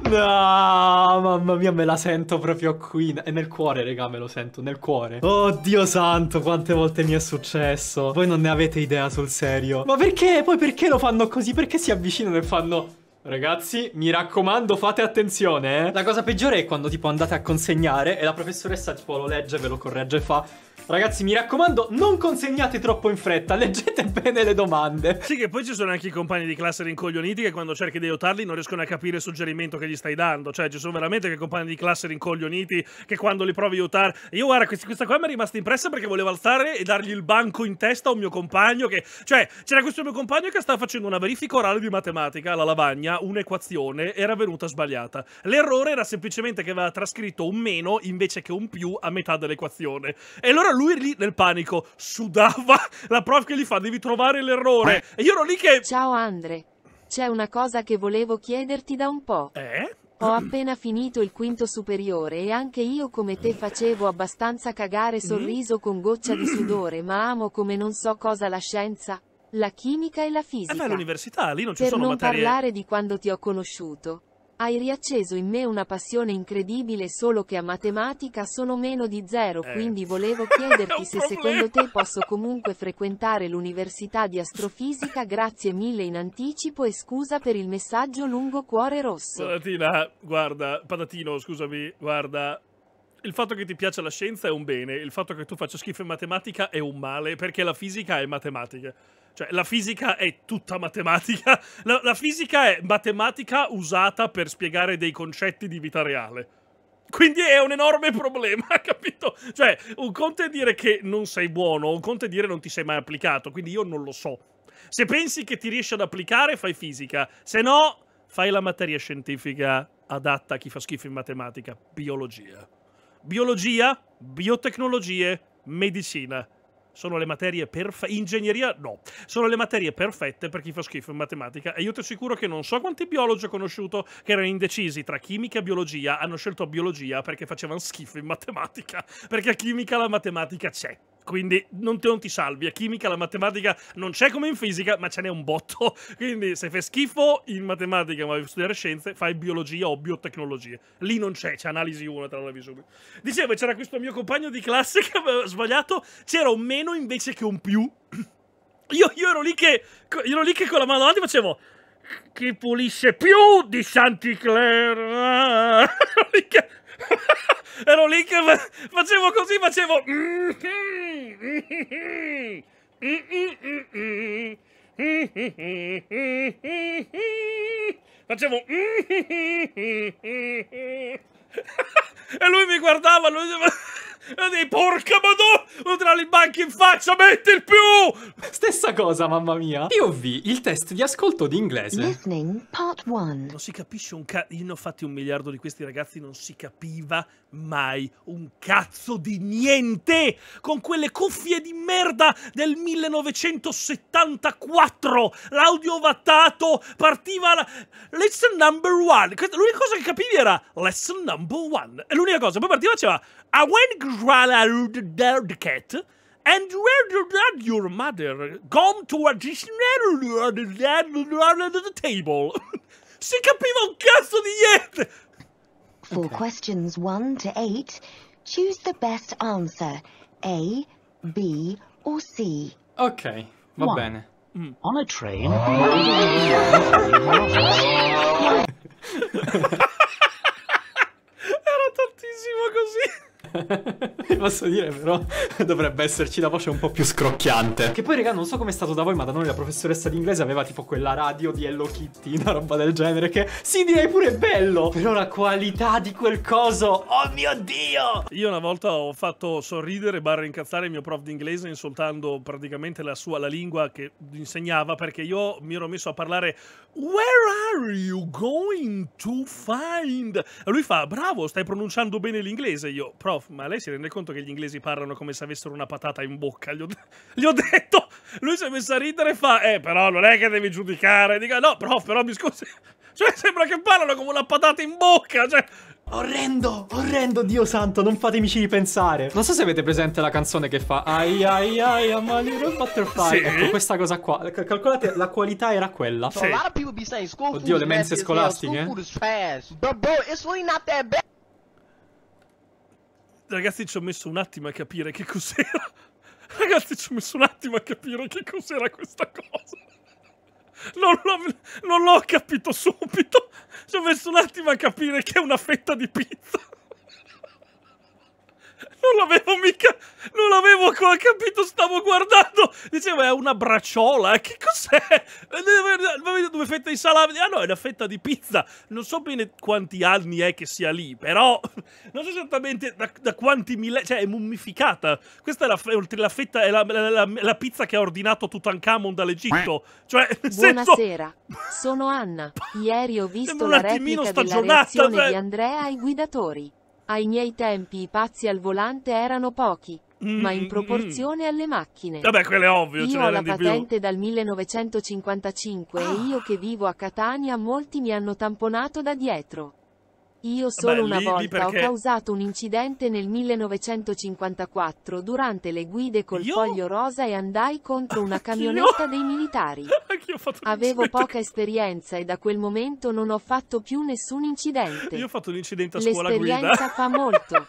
no, mamma mia, me la sento proprio qui. E nel cuore, raga, me lo sento, nel cuore. Oddio santo, quante volte mi è successo. Voi non ne avete idea sul serio. Ma perché? Poi perché lo fanno così? Perché si avvicinano e fanno... Ragazzi, mi raccomando, fate attenzione, eh. La cosa peggiore è quando tipo andate a consegnare e la professoressa tipo lo legge, ve lo corregge e fa Ragazzi, mi raccomando, non consegnate troppo in fretta, leggete bene le domande. Sì, che poi ci sono anche i compagni di classe rincoglioniti che quando cerchi di aiutarli non riescono a capire il suggerimento che gli stai dando. Cioè, ci sono veramente che compagni di classe rincoglioniti che quando li provi a aiutare... Io, guarda, questa qua mi è rimasta impressa perché volevo alzare e dargli il banco in testa a un mio compagno che... Cioè, c'era questo mio compagno che stava facendo una verifica orale di matematica alla lavagna, un'equazione, era venuta sbagliata. L'errore era semplicemente che aveva trascritto un meno invece che un più a metà dell'equazione. E allora allora lui lì nel panico sudava la prof che gli fa, devi trovare l'errore. Eh. E io ero lì che... Ciao Andre, c'è una cosa che volevo chiederti da un po'. Eh? Ho appena finito il quinto superiore e anche io come te facevo abbastanza cagare mm-hmm. sorriso con goccia di sudore, ma amo come non so cosa la scienza, la chimica e la fisica. Eh beh, all'università lì non ci per sono non materie. Per non parlare di quando ti ho conosciuto. Hai riacceso in me una passione incredibile solo che a matematica sono meno di zero eh. quindi volevo chiederti se secondo te posso comunque frequentare l'università di astrofisica grazie mille in anticipo e scusa per il messaggio lungo cuore rosso. Patatina, guarda, patatino scusami, guarda, il fatto che ti piaccia la scienza è un bene, il fatto che tu faccia schifo in matematica è un male perché la fisica è matematica. Cioè, la fisica è tutta matematica. La, la, fisica è matematica usata per spiegare dei concetti di vita reale. Quindi è un enorme problema, capito? Cioè, un conto è dire che non sei buono, un conto è dire non ti sei mai applicato, quindi io non lo so. Se pensi che ti riesci ad applicare, fai fisica. Se no, fai la materia scientifica adatta a chi fa schifo in matematica, biologia. Biologia, biotecnologie, medicina sono le materie perfette. Ingegneria no, sono le materie perfette per chi fa schifo in matematica. E io ti assicuro che non so quanti biologi ho conosciuto che erano indecisi tra chimica e biologia, hanno scelto biologia perché facevano schifo in matematica, perché chimica la matematica c'è quindi non, te, non ti salvi. A chimica la matematica non c'è come in fisica, ma ce n'è un botto. Quindi se fai schifo in matematica ma vuoi studiare scienze, fai biologia o biotecnologie. Lì non c'è, c'è analisi 1 tra la visubile. Dicevo, c'era questo mio compagno di classe che aveva sbagliato, c'era un meno invece che un più. Io, io, ero, lì che, io ero lì che con la mano avanti facevo chi pulisce più di Santicler? Ero lì che facevo così, facevo... Facevo... e lui mi guardava, lui... Porca madonna! Tra le banche in faccia, metti il più! Stessa cosa, mamma mia. POV, il test di ascolto di inglese. part one. Non si capisce un cazzo. Io ne ho fatti un miliardo di questi ragazzi, non si capiva mai un cazzo di niente! Con quelle cuffie di merda del 1974! L'audio vattato partiva la... Lesson number one. L'unica cosa che capivi era lesson number one. L'unica cosa. Poi partiva e diceva I went while I read the cat. And where did your mother come to a the table? she can people guess to the end. For okay. questions one to eight, choose the best answer: A, B, or C. Okay, va one. bene. Mm. On a train. Era tantissimo così. Posso dire però dovrebbe esserci la voce un po' più scrocchiante. Che poi raga non so come è stato da voi ma da noi la professoressa di inglese aveva tipo quella radio di Hello Kitty, una roba del genere che sì direi pure bello. Però la qualità di quel coso, oh mio dio! Io una volta ho fatto sorridere barra incazzare il mio prof di inglese insultando praticamente la sua la lingua che insegnava perché io mi ero messo a parlare Where are you going to find? E lui fa bravo stai pronunciando bene l'inglese io prof Christoph, ma lei si rende conto che gli inglesi parlano come se avessero una patata in bocca? Gli ho, gli ho detto, lui si è messo a ridere e fa, eh, però non è che devi giudicare. Dica, no, prof, però mi scusi. Cioè, sembra che parlano come una patata in bocca, cioè... Orrendo, orrendo, Dio santo, non fatemi ci ripensare. Non so se avete presente la canzone che fa Ai ai ai, I'm a little butterfly. Sì. Ecco, questa cosa qua. calcolate, la qualità era quella. Sì. Oddio, le mense scolastiche. Eh. Oddio, le eh. is scolastiche. Ragazzi, ci ho messo un attimo a capire che cos'era. Ragazzi, ci ho messo un attimo a capire che cos'era questa cosa. Non l'ho, capito subito. Ci ho messo un attimo a capire che è una fetta di pizza. Non l'avevo mica... Non l'avevo ancora capito, stavo guardando. Dicevo, è una bracciola, eh, Che cos'è? Eh, due fette di salame. Ah no, è una fetta di pizza. Non so bene quanti anni è che sia lì, però... Non so esattamente da, da quanti mille... Cioè, è mummificata. Questa è la, la fetta... È la, la, la, pizza che ha ordinato Tutankhamon dall'Egitto. Cioè, Buonasera, sono Anna. Ieri ho visto la replica della reazione cioè... di Andrea ai guidatori. Ai miei tempi i pazzi al volante erano pochi, mm, ma in mm, mm, mm. proporzione mm. alle macchine. Vabbè, quello è ovvio. Io ho la patente dal 1955 ah. e io che vivo a Catania molti mi hanno tamponato da dietro. Io solo Beh, una volta perché... ho causato un incidente nel 1954 durante le guide col Io? foglio rosa e andai contro una camionetta dei militari. Avevo poca esperienza e da quel momento non ho fatto più nessun incidente. Io ho fatto un incidente a scuola L'esperienza fa molto.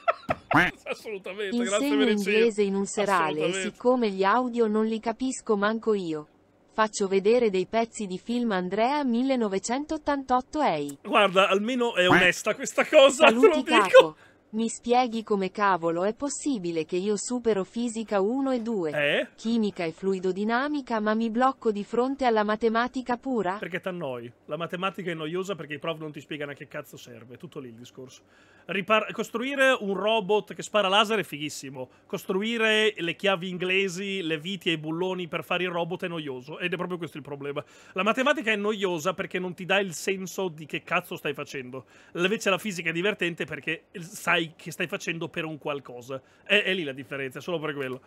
Assolutamente, Insegno inglese in un serale e siccome gli audio non li capisco manco io, Faccio vedere dei pezzi di film Andrea 1988 Ehi. Guarda, almeno è onesta questa cosa, Saluti, te lo dico. Caco. Mi spieghi come cavolo è possibile che io supero fisica 1 e 2, eh? chimica e fluidodinamica, ma mi blocco di fronte alla matematica pura? Perché t'annoi. La matematica è noiosa perché i prof non ti spiegano a che cazzo serve. Tutto lì il discorso. Ripar costruire un robot che spara laser è fighissimo. Costruire le chiavi inglesi, le viti e i bulloni per fare il robot è noioso. Ed è proprio questo il problema. La matematica è noiosa perché non ti dà il senso di che cazzo stai facendo. Invece la fisica è divertente perché sai sai che stai facendo per un qualcosa. È, è lì la differenza, solo per quello.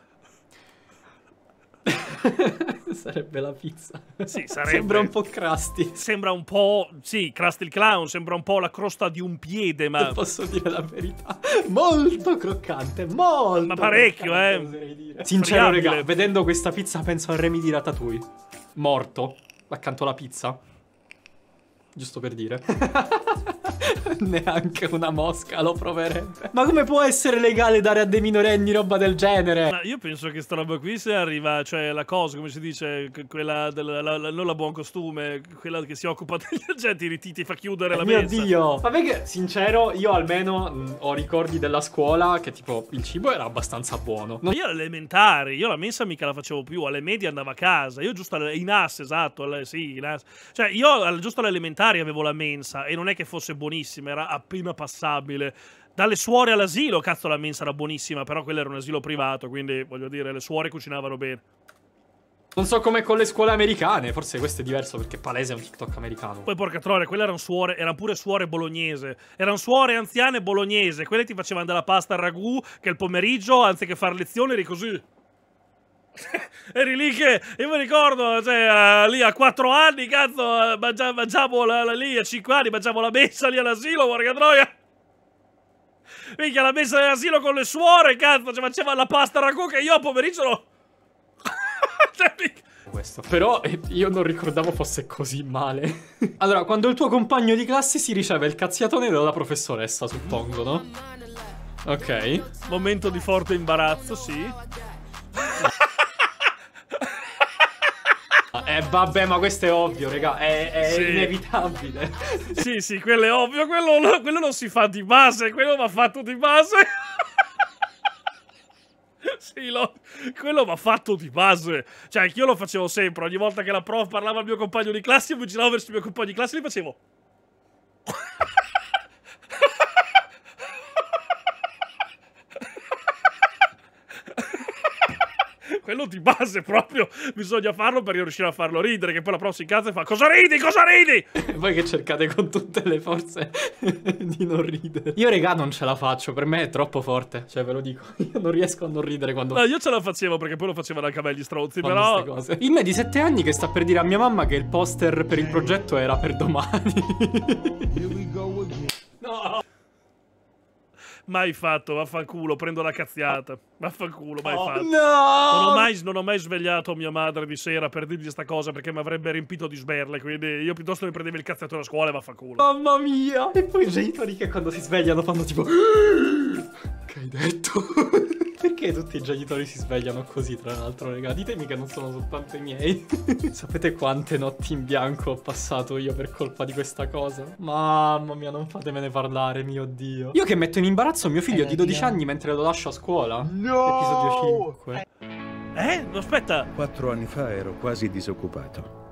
sarebbe la pizza. Sì, sarebbe. Sembra un po' crusty. Sembra un po'. Sì, crusty il clown. Sembra un po' la crosta di un piede, ma. Posso dire la verità. Molto croccante, molto. Ma parecchio, eh. Sincero, regà, vedendo questa pizza penso a Remy di Ratatouille. Morto accanto alla pizza. Giusto per dire. Neanche una mosca lo proverebbe. Ma come può essere legale dare a dei minorenni roba del genere? Ma io penso che sta roba qui se arriva, cioè la cosa, come si dice, quella della, la, la, non la buon costume, quella che si occupa degli oggetti, rititi ti fa chiudere eh la mia messa. Mio Dio! Ma perché, sincero, io almeno mh, ho ricordi della scuola che tipo il cibo era abbastanza buono. Non... Io elementari, io la mensa mica la facevo più, alle medie andavo a casa, io giusto in asse, esatto, alle, sì, in asse. Cioè io giusto alle elementari avevo la mensa e non è che fosse buono buonissima, era appena passabile. Dalle suore all'asilo, cazzo la mensa era buonissima, però quello era un asilo privato, quindi voglio dire, le suore cucinavano bene. Non so come con le scuole americane, forse questo è diverso perché palese è un TikTok americano. Poi porca troia, quelle erano suore, erano pure suore bolognese. Erano suore anziane bolognese, quelle ti facevano della pasta al ragù che il pomeriggio, anziché far lezione, eri così. Eri lì che, io mi ricordo, cioè, eh, lì a 4 anni, cazzo, eh, mangia, mangiavo la, la, lì a 5 anni, mangiavo la messa lì all'asilo, guarda troia. Minchia, la messa all'asilo con le suore, cazzo, cioè, faceva la pasta ragù che io, a pomeriggio povericcio, questo. Però eh, io non ricordavo fosse così male. allora, quando il tuo compagno di classe si riceve il cazziatone dalla professoressa, suppongo, no? Ok. Momento di forte imbarazzo, sì. Eh, vabbè, ma questo è ovvio, raga. È, è sì. inevitabile. Sì, sì, quello è ovvio. Quello, quello non si fa di base. Quello va fatto di base. Sì, lo... quello va fatto di base. Cioè, anch'io lo facevo sempre. Ogni volta che la prof parlava al mio compagno di classe, io mi giravo verso il mio compagno di classe e gli facevo. quello di base proprio bisogna farlo per riuscire a farlo ridere, che poi la prossima casa fa cosa ridi, cosa ridi? E voi che cercate con tutte le forze di non ridere. Io regà non ce la faccio, per me è troppo forte, cioè ve lo dico, io non riesco a non ridere quando... No, io ce la facevo perché poi lo facevano anche a me gli stronzi, quando però... Il me di 7 anni che sta per dire a mia mamma che il poster per il progetto era per domani. Here we go again. No! mai fatto, vaffanculo, prendo la cazziata. Vaffanculo, mai oh, fatto. No! Non ho mai, non ho mai svegliato mia madre di sera per dirgli questa cosa perché mi avrebbe riempito di sberle, quindi io piuttosto mi prendevo il cazziatore a scuola e vaffanculo. Mamma mia! E poi i genitori che quando si svegliano fanno tipo... che hai detto? Perché tutti i genitori si svegliano così, tra l'altro, raga? Ditemi che non sono soltanto i miei. Sapete quante notti in bianco ho passato io per colpa di questa cosa? Mamma mia, non fatemene parlare, mio Dio. Io che metto in imbarazzo mio figlio eh, di 12 mia. anni mentre lo lascio a scuola. No! Episodio 5. Eh, aspetta! Quattro anni fa ero quasi disoccupato.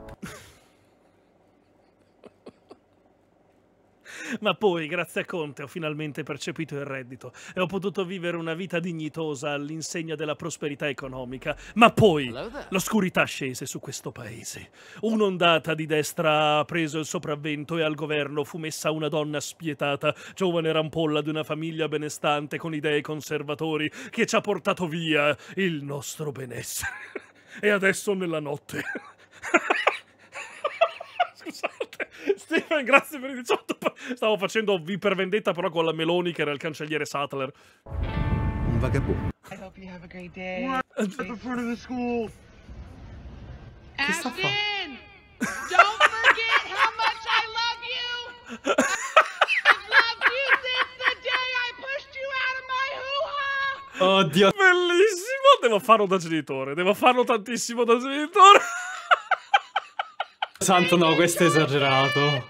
ma poi, grazie a Conte, ho finalmente percepito il reddito e ho potuto vivere una vita dignitosa all'insegna della prosperità economica. Ma poi l'oscurità scese su questo paese. Un'ondata di destra ha preso il sopravvento e al governo fu messa una donna spietata, giovane rampolla di una famiglia benestante con idee conservatori, che ci ha portato via il nostro benessere. e adesso nella notte. Scusate. Stefan, grazie per i 18. Stavo facendo V per vendetta, però con la Meloni, che era il cancelliere Sattler. Un vagabondo. I hope you have a great day. Step in front of the school. Che sta fa? Don't forget how much I love you! I've loved you since the day I pushed you out of my hoo-ha! Oddio! Bellissimo! Devo farlo da genitore, devo farlo tantissimo da genitore! Santo no, questo è esagerato. You,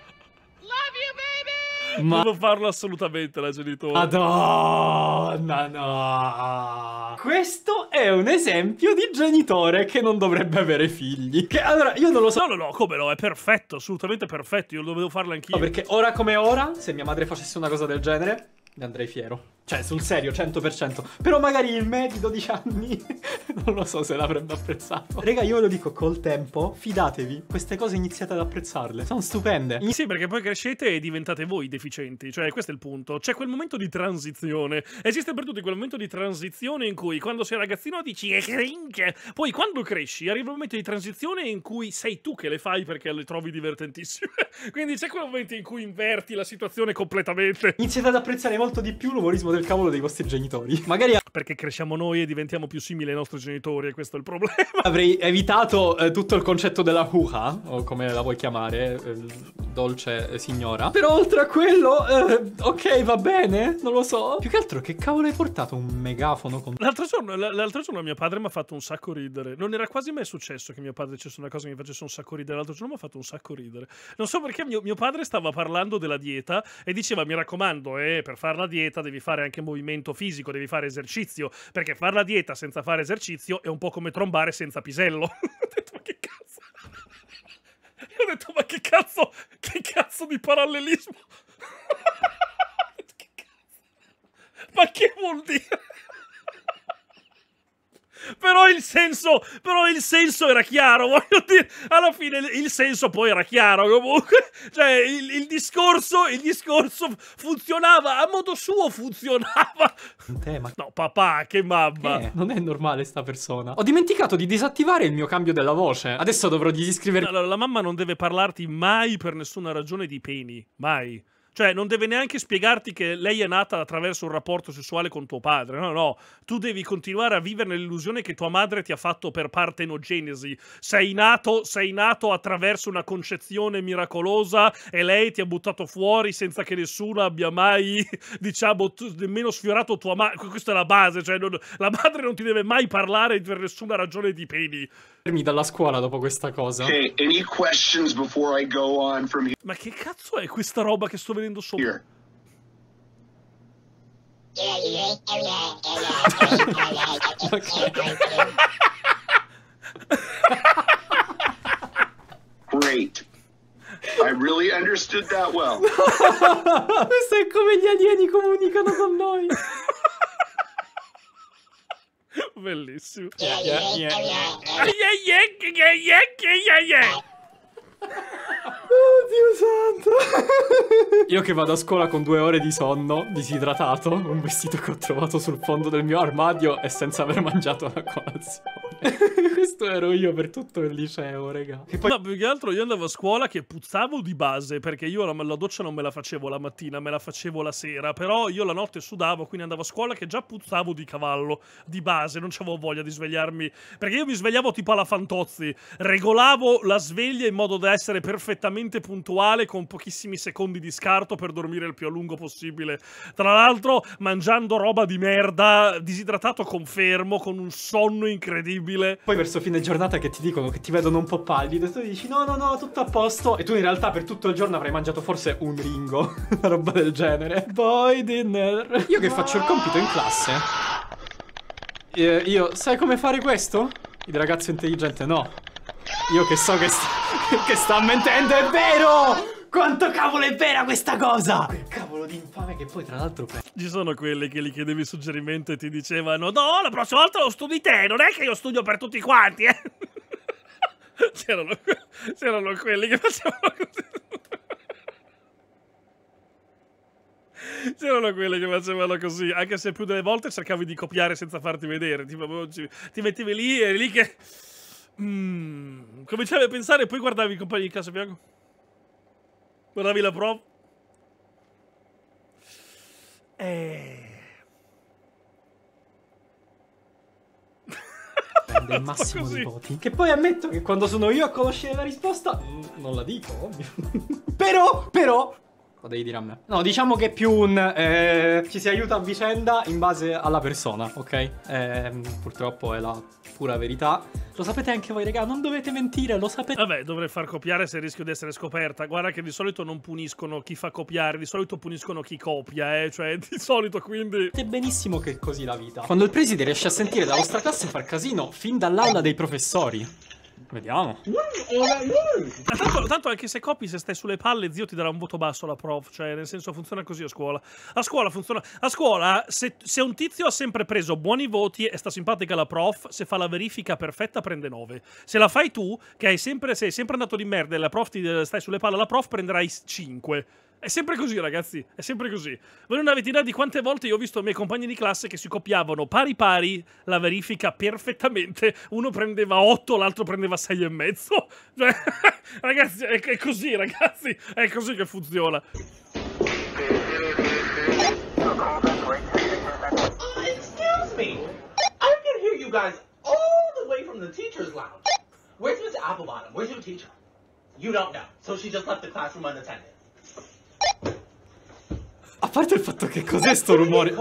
Ma... Non farlo assolutamente la genitore. Madonna, no. Questo è un esempio di genitore che non dovrebbe avere figli. Che allora, io non lo so. No, no, no, come no, è perfetto, assolutamente perfetto. Io lo dovevo farlo anch'io. No, perché ora come ora, se mia madre facesse una cosa del genere, ne andrei fiero. Cioè, sul serio, 100%. Però magari il me di 12 anni non lo so se l'avrebbe apprezzato. Raga, io ve lo dico col tempo, fidatevi, queste cose iniziate ad apprezzarle. Sono stupende. In... Sì, perché poi crescete e diventate voi deficienti. Cioè, questo è il punto. C'è quel momento di transizione. Esiste per tutti quel momento di transizione in cui quando sei ragazzino dici e eh, cringe. Poi quando cresci arriva un momento di transizione in cui sei tu che le fai perché le trovi divertentissime. Quindi c'è quel momento in cui inverti la situazione completamente. Iniziate ad apprezzare molto di più l'umorismo del cavolo dei vostri genitori. Magari... Perché cresciamo noi e diventiamo più simili ai nostri genitori, e questo è il problema. Avrei evitato eh, tutto il concetto della huha, o come la vuoi chiamare, eh, dolce eh, signora. Però oltre a quello, eh, ok, va bene, non lo so. Più che altro, che cavolo hai portato un megafono con... L'altro giorno, l'altro giorno mio padre mi ha fatto un sacco ridere. Non era quasi mai successo che mio padre dicesse una cosa che mi facesse un sacco ridere. L'altro giorno mi ha fatto un sacco ridere. Non so perché mio, mio padre stava parlando della dieta e diceva, mi raccomando, eh, per fare la dieta devi fare anche movimento fisico, devi fare esercizio, perché fare la dieta senza fare esercizio è un po' come trombare senza pisello. Ho detto, ma che cazzo? Ho detto, ma che cazzo, che cazzo di parallelismo? Ma che vuol dire? però il senso, però il senso era chiaro, voglio dire, alla fine il senso poi era chiaro comunque, cioè il, il discorso, il discorso funzionava, a modo suo funzionava. Te, ma... No papà, che mamma. Che non è normale sta persona. Ho dimenticato di disattivare il mio cambio della voce, adesso dovrò disiscrivere. Allora, la mamma non deve parlarti mai per nessuna ragione di peni, mai. Cioè, non deve neanche spiegarti che lei è nata attraverso un rapporto sessuale con tuo padre. No, no. Tu devi continuare a vivere nell'illusione che tua madre ti ha fatto per partenogenesi. Sei nato, sei nato attraverso una concezione miracolosa e lei ti ha buttato fuori senza che nessuno abbia mai, diciamo, nemmeno sfiorato tua madre. Questa è la base. Cioè, non, la madre non ti deve mai parlare per nessuna ragione di peni fermi dalla scuola dopo questa cosa. Okay, any questions before I go on from here? Ma che cazzo è questa roba che sto vedendo sopra? Here. Great. I really understood that well. Questo è come gli alieni comunicano con noi. Bellissimo. Oddio santo! Io che vado a scuola con due ore di sonno, disidratato, un vestito che ho trovato sul fondo del mio armadio e senza aver mangiato la colazione. Questo ero io per tutto il liceo, raga. Poi... No, più che altro io andavo a scuola che puzzavo di base, perché io la, la, doccia non me la facevo la mattina, me la facevo la sera, però io la notte sudavo, quindi andavo a scuola che già puzzavo di cavallo, di base, non avevo voglia di svegliarmi, perché io mi svegliavo tipo alla Fantozzi, regolavo la sveglia in modo da essere perfettamente puntuale con pochissimi secondi di scarto per dormire il più a lungo possibile. Tra l'altro mangiando roba di merda, disidratato confermo, con un sonno incredibile orribile. Poi verso fine giornata che ti dicono che ti vedono un po' pallido e tu dici no, no, no, tutto a posto. E tu in realtà per tutto il giorno avrai mangiato forse un ringo, una roba del genere. Poi dinner. Io che faccio il compito in classe. Eh, io, sai come fare questo? Il ragazzo intelligente no. Io che so che sta, che sta mentendo, è vero! Quanto cavolo è vera questa cosa? Quel cavolo di infame che poi tra l'altro Ci sono quelli che gli chiedevi suggerimento e ti dicevano No, la prossima volta lo studi te, non è che io studio per tutti quanti, eh C'erano, c'erano quelli che facevano così C'erano quelli che facevano così, anche se più delle volte cercavi di copiare senza farti vedere. Tipo, boh, ti mettevi lì e lì che. Mm, cominciavi a pensare e poi guardavi i compagni di casa bianco. Guardavi la prova? Eh... Prende il massimo dei voti. Che poi ammetto che quando sono io a conoscere la risposta, mm, non la dico, ovvio. però, però, lo devi dire a me. No, diciamo che è più un... Eh, ci si aiuta a vicenda in base alla persona, ok? Eh, purtroppo è la pura verità. Lo sapete anche voi, raga, non dovete mentire, lo sapete. Vabbè, dovrei far copiare se rischio di essere scoperta. Guarda che di solito non puniscono chi fa copiare, di solito puniscono chi copia, eh. Cioè, di solito, quindi... È benissimo che è così la vita. Quando il preside riesce a sentire la vostra classe far casino fin dall'aula dei professori. Vediamo. Tanto, tanto, anche se copi, se stai sulle palle, zio ti darà un voto basso la prof. Cioè, nel senso, funziona così a scuola. A scuola funziona. A scuola, se, se un tizio ha sempre preso buoni voti e sta simpatica la prof, se fa la verifica perfetta prende 9. Se la fai tu, che hai sempre, sei sempre andato di merda e la prof ti stai sulle palle, la prof prenderai 5. È sempre così, ragazzi. È sempre così. Voi non avete idea di quante volte io ho visto i miei compagni di classe che si copiavano pari pari la verifica perfettamente. Uno prendeva 8, l'altro prendeva 6,5. Cioè, ragazzi, è, è così, ragazzi. È così che funziona. Uh, excuse me. I can hear you guys all the way from the teacher's lounge. Where's Miss Applebottom? Where's your teacher? You don't know. So she just left the classroom unattended. A parte il fatto che cos'è sto rumore?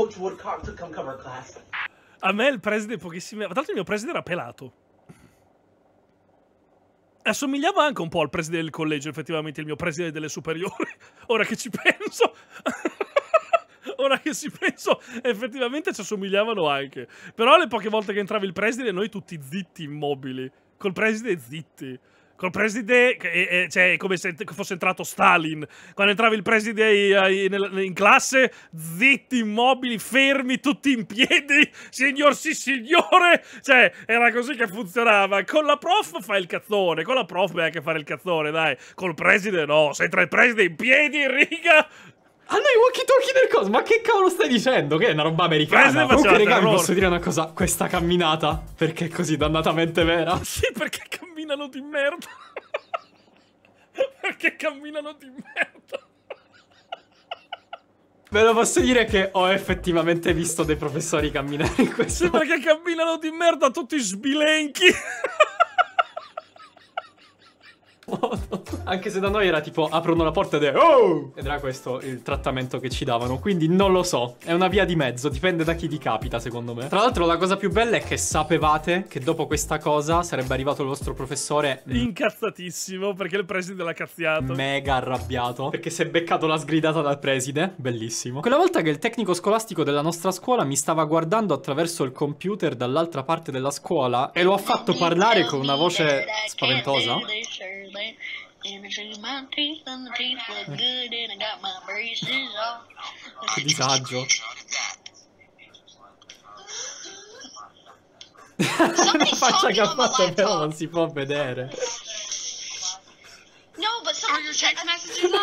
A me il preside pochissime... Tra l'altro il mio preside era pelato. Assomigliava anche un po' al preside del collegio, effettivamente, il mio preside delle superiori. Ora che ci penso... Ora che ci penso, effettivamente ci assomigliavano anche. Però le poche volte che entrava il preside, noi tutti zitti, immobili. Col preside zitti. Col preside, cioè, come se fosse entrato Stalin. Quando entrava il preside in, in classe, zitti, immobili, fermi, tutti in piedi, signor sì signore. Cioè, era così che funzionava. Con la prof fai il cazzone, con la prof puoi anche fare il cazzone, dai. Col preside no, se entra il preside in piedi, riga, a noi walkie talkie del coso? Ma che cavolo stai dicendo? Che è una roba americana? Comunque, raga, vi posso dire una cosa. Questa camminata, perché è così dannatamente vera? Sì, perché camminano di merda. perché camminano di merda. Ve lo posso dire che ho effettivamente visto dei professori camminare in questo. Sì, perché camminano di merda tutti sbilenchi. Anche se da noi era tipo aprono la porta ed è oh! Ed era questo il trattamento che ci davano. Quindi non lo so. È una via di mezzo. Dipende da chi vi capita, secondo me. Tra l'altro, la cosa più bella è che sapevate che dopo questa cosa sarebbe arrivato il vostro professore. Incazzatissimo perché il preside l'ha cazziato. Mega arrabbiato. Perché si è beccato la sgridata dal preside. Bellissimo. Quella volta che il tecnico scolastico della nostra scuola mi stava guardando attraverso il computer dall'altra parte della scuola e lo ha fatto parlare con una voce spaventosa sweat. And it says my teeth and the teeth look good and I got my braces on. Che disagio. la faccia che ha fatto però non si può vedere. No, but some of your text messages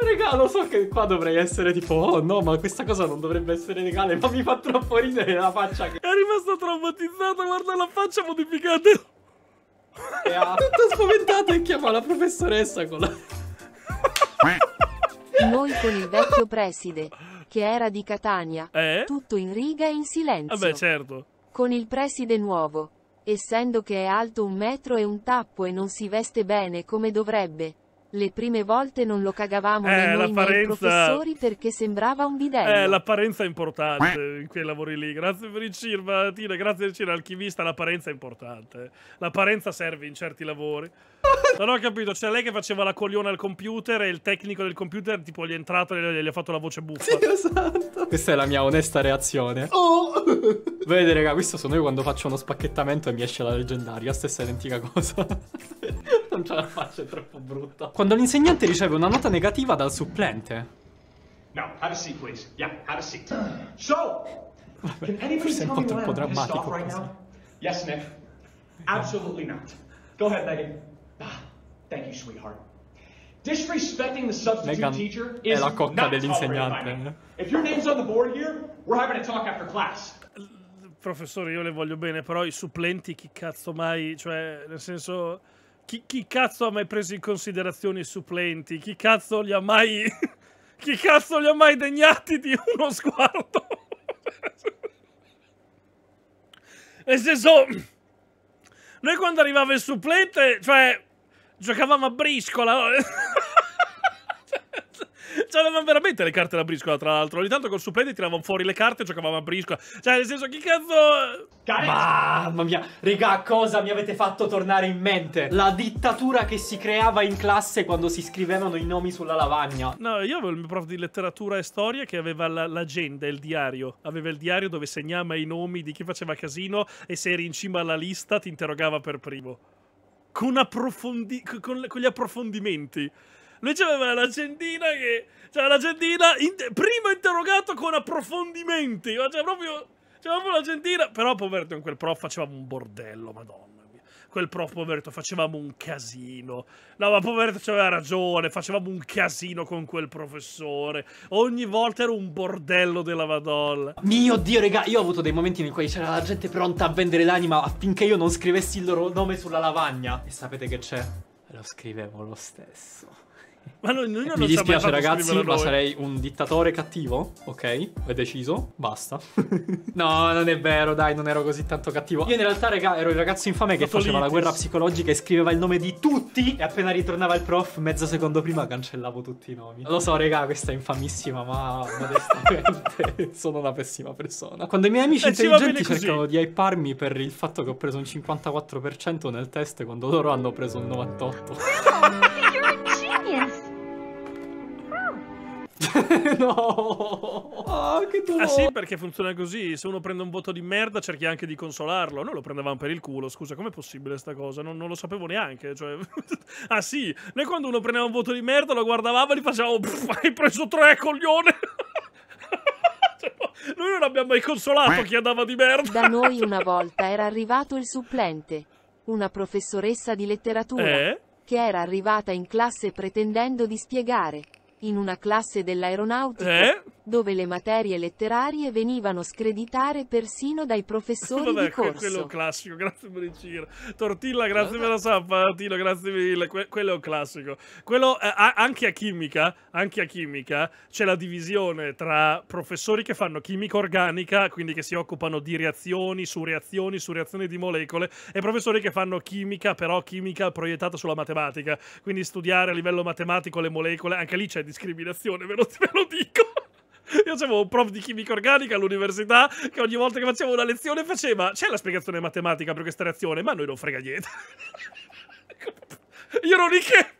Regà, lo so che qua dovrei essere tipo, oh no, ma questa cosa non dovrebbe essere legale, ma mi fa troppo ridere la faccia che... È rimasto traumatizzato, guarda la faccia modificata. E ha... Tutta spaventata e chiama la professoressa con la... Noi con il vecchio preside, che era di Catania, eh? tutto in riga e in silenzio. Vabbè, certo. Con il preside nuovo, essendo che è alto un metro e un tappo e non si veste bene come dovrebbe, le prime volte non lo cagavamo eh, noi nei professori perché sembrava un bidello. Eh, l'apparenza è importante in quei lavori lì. Grazie per il CIRVA, Tina, grazie per il CIRVA, alchimista, l'apparenza è importante. L'apparenza serve in certi lavori. Non ho capito, c'è lei che faceva la coglione al computer e il tecnico del computer tipo gli è entrato e gli ha fatto la voce buffa. Sì, esatto. Questa è la mia onesta reazione. Oh! Vedete raga, questo sono io quando faccio uno spacchettamento e mi esce la leggendaria, stessa identica cosa non ce la faccio, è troppo brutto. Quando l'insegnante riceve una nota negativa dal supplente. No, have a seat, please. Yeah, have a seat. So, Vabbè, forse è un po' troppo drammatico. Right now? yes, Nick. Absolutely not. Go ahead, Megan. Ah, thank you, sweetheart. Disrespecting the substitute Megan teacher is not tolerated If your name's on the board here, we're having a talk after class. Professore, io le voglio bene, però i supplenti chi cazzo mai, cioè, nel senso chi, chi, cazzo ha mai preso in considerazione i supplenti? Chi cazzo li ha mai... chi cazzo li ha mai degnati di uno sguardo? Nel senso... Noi quando arrivava il supplente, cioè... Giocavamo a briscola. C'erano cioè, veramente le carte da briscola, tra l'altro. Ogni tanto col supplente tiravano fuori le carte e giocavamo a briscola. Cioè, nel senso, chi cazzo... Cari... Mamma mia, regà, cosa mi avete fatto tornare in mente? La dittatura che si creava in classe quando si scrivevano i nomi sulla lavagna. No, io avevo il mio prof di letteratura e storia che aveva l'agenda, il diario. Aveva il diario dove segnava i nomi di chi faceva casino e se eri in cima alla lista ti interrogava per primo. Con, con, con gli approfondimenti. Lui aveva la che... Cioè, la centina... In, primo interrogato con approfondimenti. Cioè, proprio... C'era proprio la Però, poverto, in quel prof facevamo un bordello, madonna mia. Quel prof, poverto, facevamo un casino. No, ma poverto aveva ragione. Facevamo un casino con quel professore. Ogni volta era un bordello della madonna. Mio Dio, raga, io ho avuto dei momenti in cui c'era la gente pronta a vendere l'anima affinché io non scrivessi il loro nome sulla lavagna. E sapete che c'è? Lo scrivevo lo stesso. Ma noi, noi non Mi dispiace ragazzi, ma noi. sarei un dittatore cattivo, ok? Ho deciso, basta. no, non è vero, dai, non ero così tanto cattivo. Io in realtà raga, ero il ragazzo infame che faceva la guerra psicologica e scriveva il nome di tutti e appena ritornava il prof, mezzo secondo prima cancellavo tutti i nomi. Lo so, raga, questa è infamissima, ma modestamente sono una pessima persona. Quando i miei amici eh, intelligenti cercano di hyparmi per il fatto che ho preso un 54% nel test quando loro hanno preso un 98%. no! Oh, che dolore! Ah sì, perché funziona così. Se uno prende un voto di merda cerchi anche di consolarlo. Noi lo prendevamo per il culo, scusa, com'è possibile sta cosa? Non, non lo sapevo neanche, cioè... ah sì, noi quando uno prendeva un voto di merda lo guardavamo e gli facevamo... Hai preso tre, coglione! Cioè, noi non abbiamo mai consolato chi andava di merda. Da noi una volta era arrivato il supplente, una professoressa di letteratura, eh? che era arrivata in classe pretendendo di spiegare in una classe dell'aeronautica. Eh? dove le materie letterarie venivano screditare persino dai professori Vabbè, di corso. Quello è un classico, grazie per il giro. Tortilla, grazie Vabbè. per la sappa, Tino, grazie mille. Que quello è un classico. Quello, eh, anche a chimica, anche a chimica, c'è la divisione tra professori che fanno chimica organica, quindi che si occupano di reazioni, su reazioni, su reazioni di molecole, e professori che fanno chimica, però chimica proiettata sulla matematica. Quindi studiare a livello matematico le molecole, anche lì c'è discriminazione, ve lo, ve lo dico. Io avevo un prof di chimica organica all'università che ogni volta che facevo una lezione faceva c'è la spiegazione matematica per questa reazione, ma a noi non frega niente. Io non che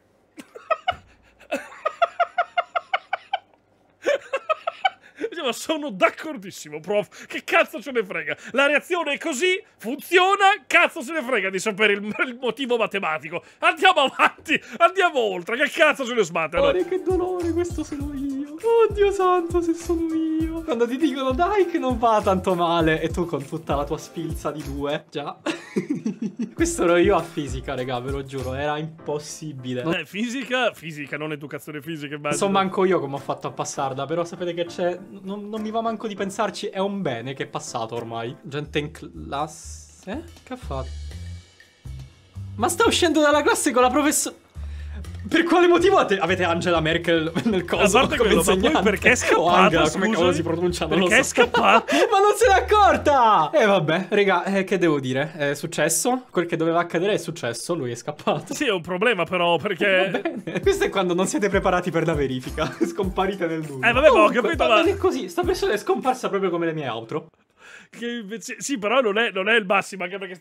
meglio, ma sono d'accordissimo, prof. Che cazzo ce ne frega? La reazione è così, funziona, cazzo se ne frega di sapere il, il motivo matematico. Andiamo avanti, andiamo oltre, che cazzo ce ne smattano? Guarda che dolore, questo sono io. Oddio santo, se sono io. Quando ti dicono dai che non va tanto male, e tu con tutta la tua spilza di due, già. Questo ero io a fisica, raga, ve lo giuro, era impossibile. Eh, fisica, fisica, non educazione fisica, immagino. Non so io come ho fatto a passarla, però sapete che c'è non, non, mi va manco di pensarci, è un bene che è passato ormai. Gente in classe? Eh? Che ha fatto? Ma sta uscendo dalla classe con la professoressa... Per quale motivo avete Angela Merkel nel coso? A parte quello, insegnante? ma perché è scappata? Angela, come cavolo si pronuncia? Non perché è scappata? ma non se ne è accorta! E eh, vabbè, raga, eh, che devo dire? È successo? Quel che doveva accadere è successo, lui è scappato. Sì, è un problema però, perché... Eh, Questo è quando non siete preparati per la verifica. Scomparite nel nulla. Eh vabbè, ma ho capito, ma... è così, sta persona è scomparsa proprio come le mie outro. Che, sì, però non è, non è il massimo, anche perché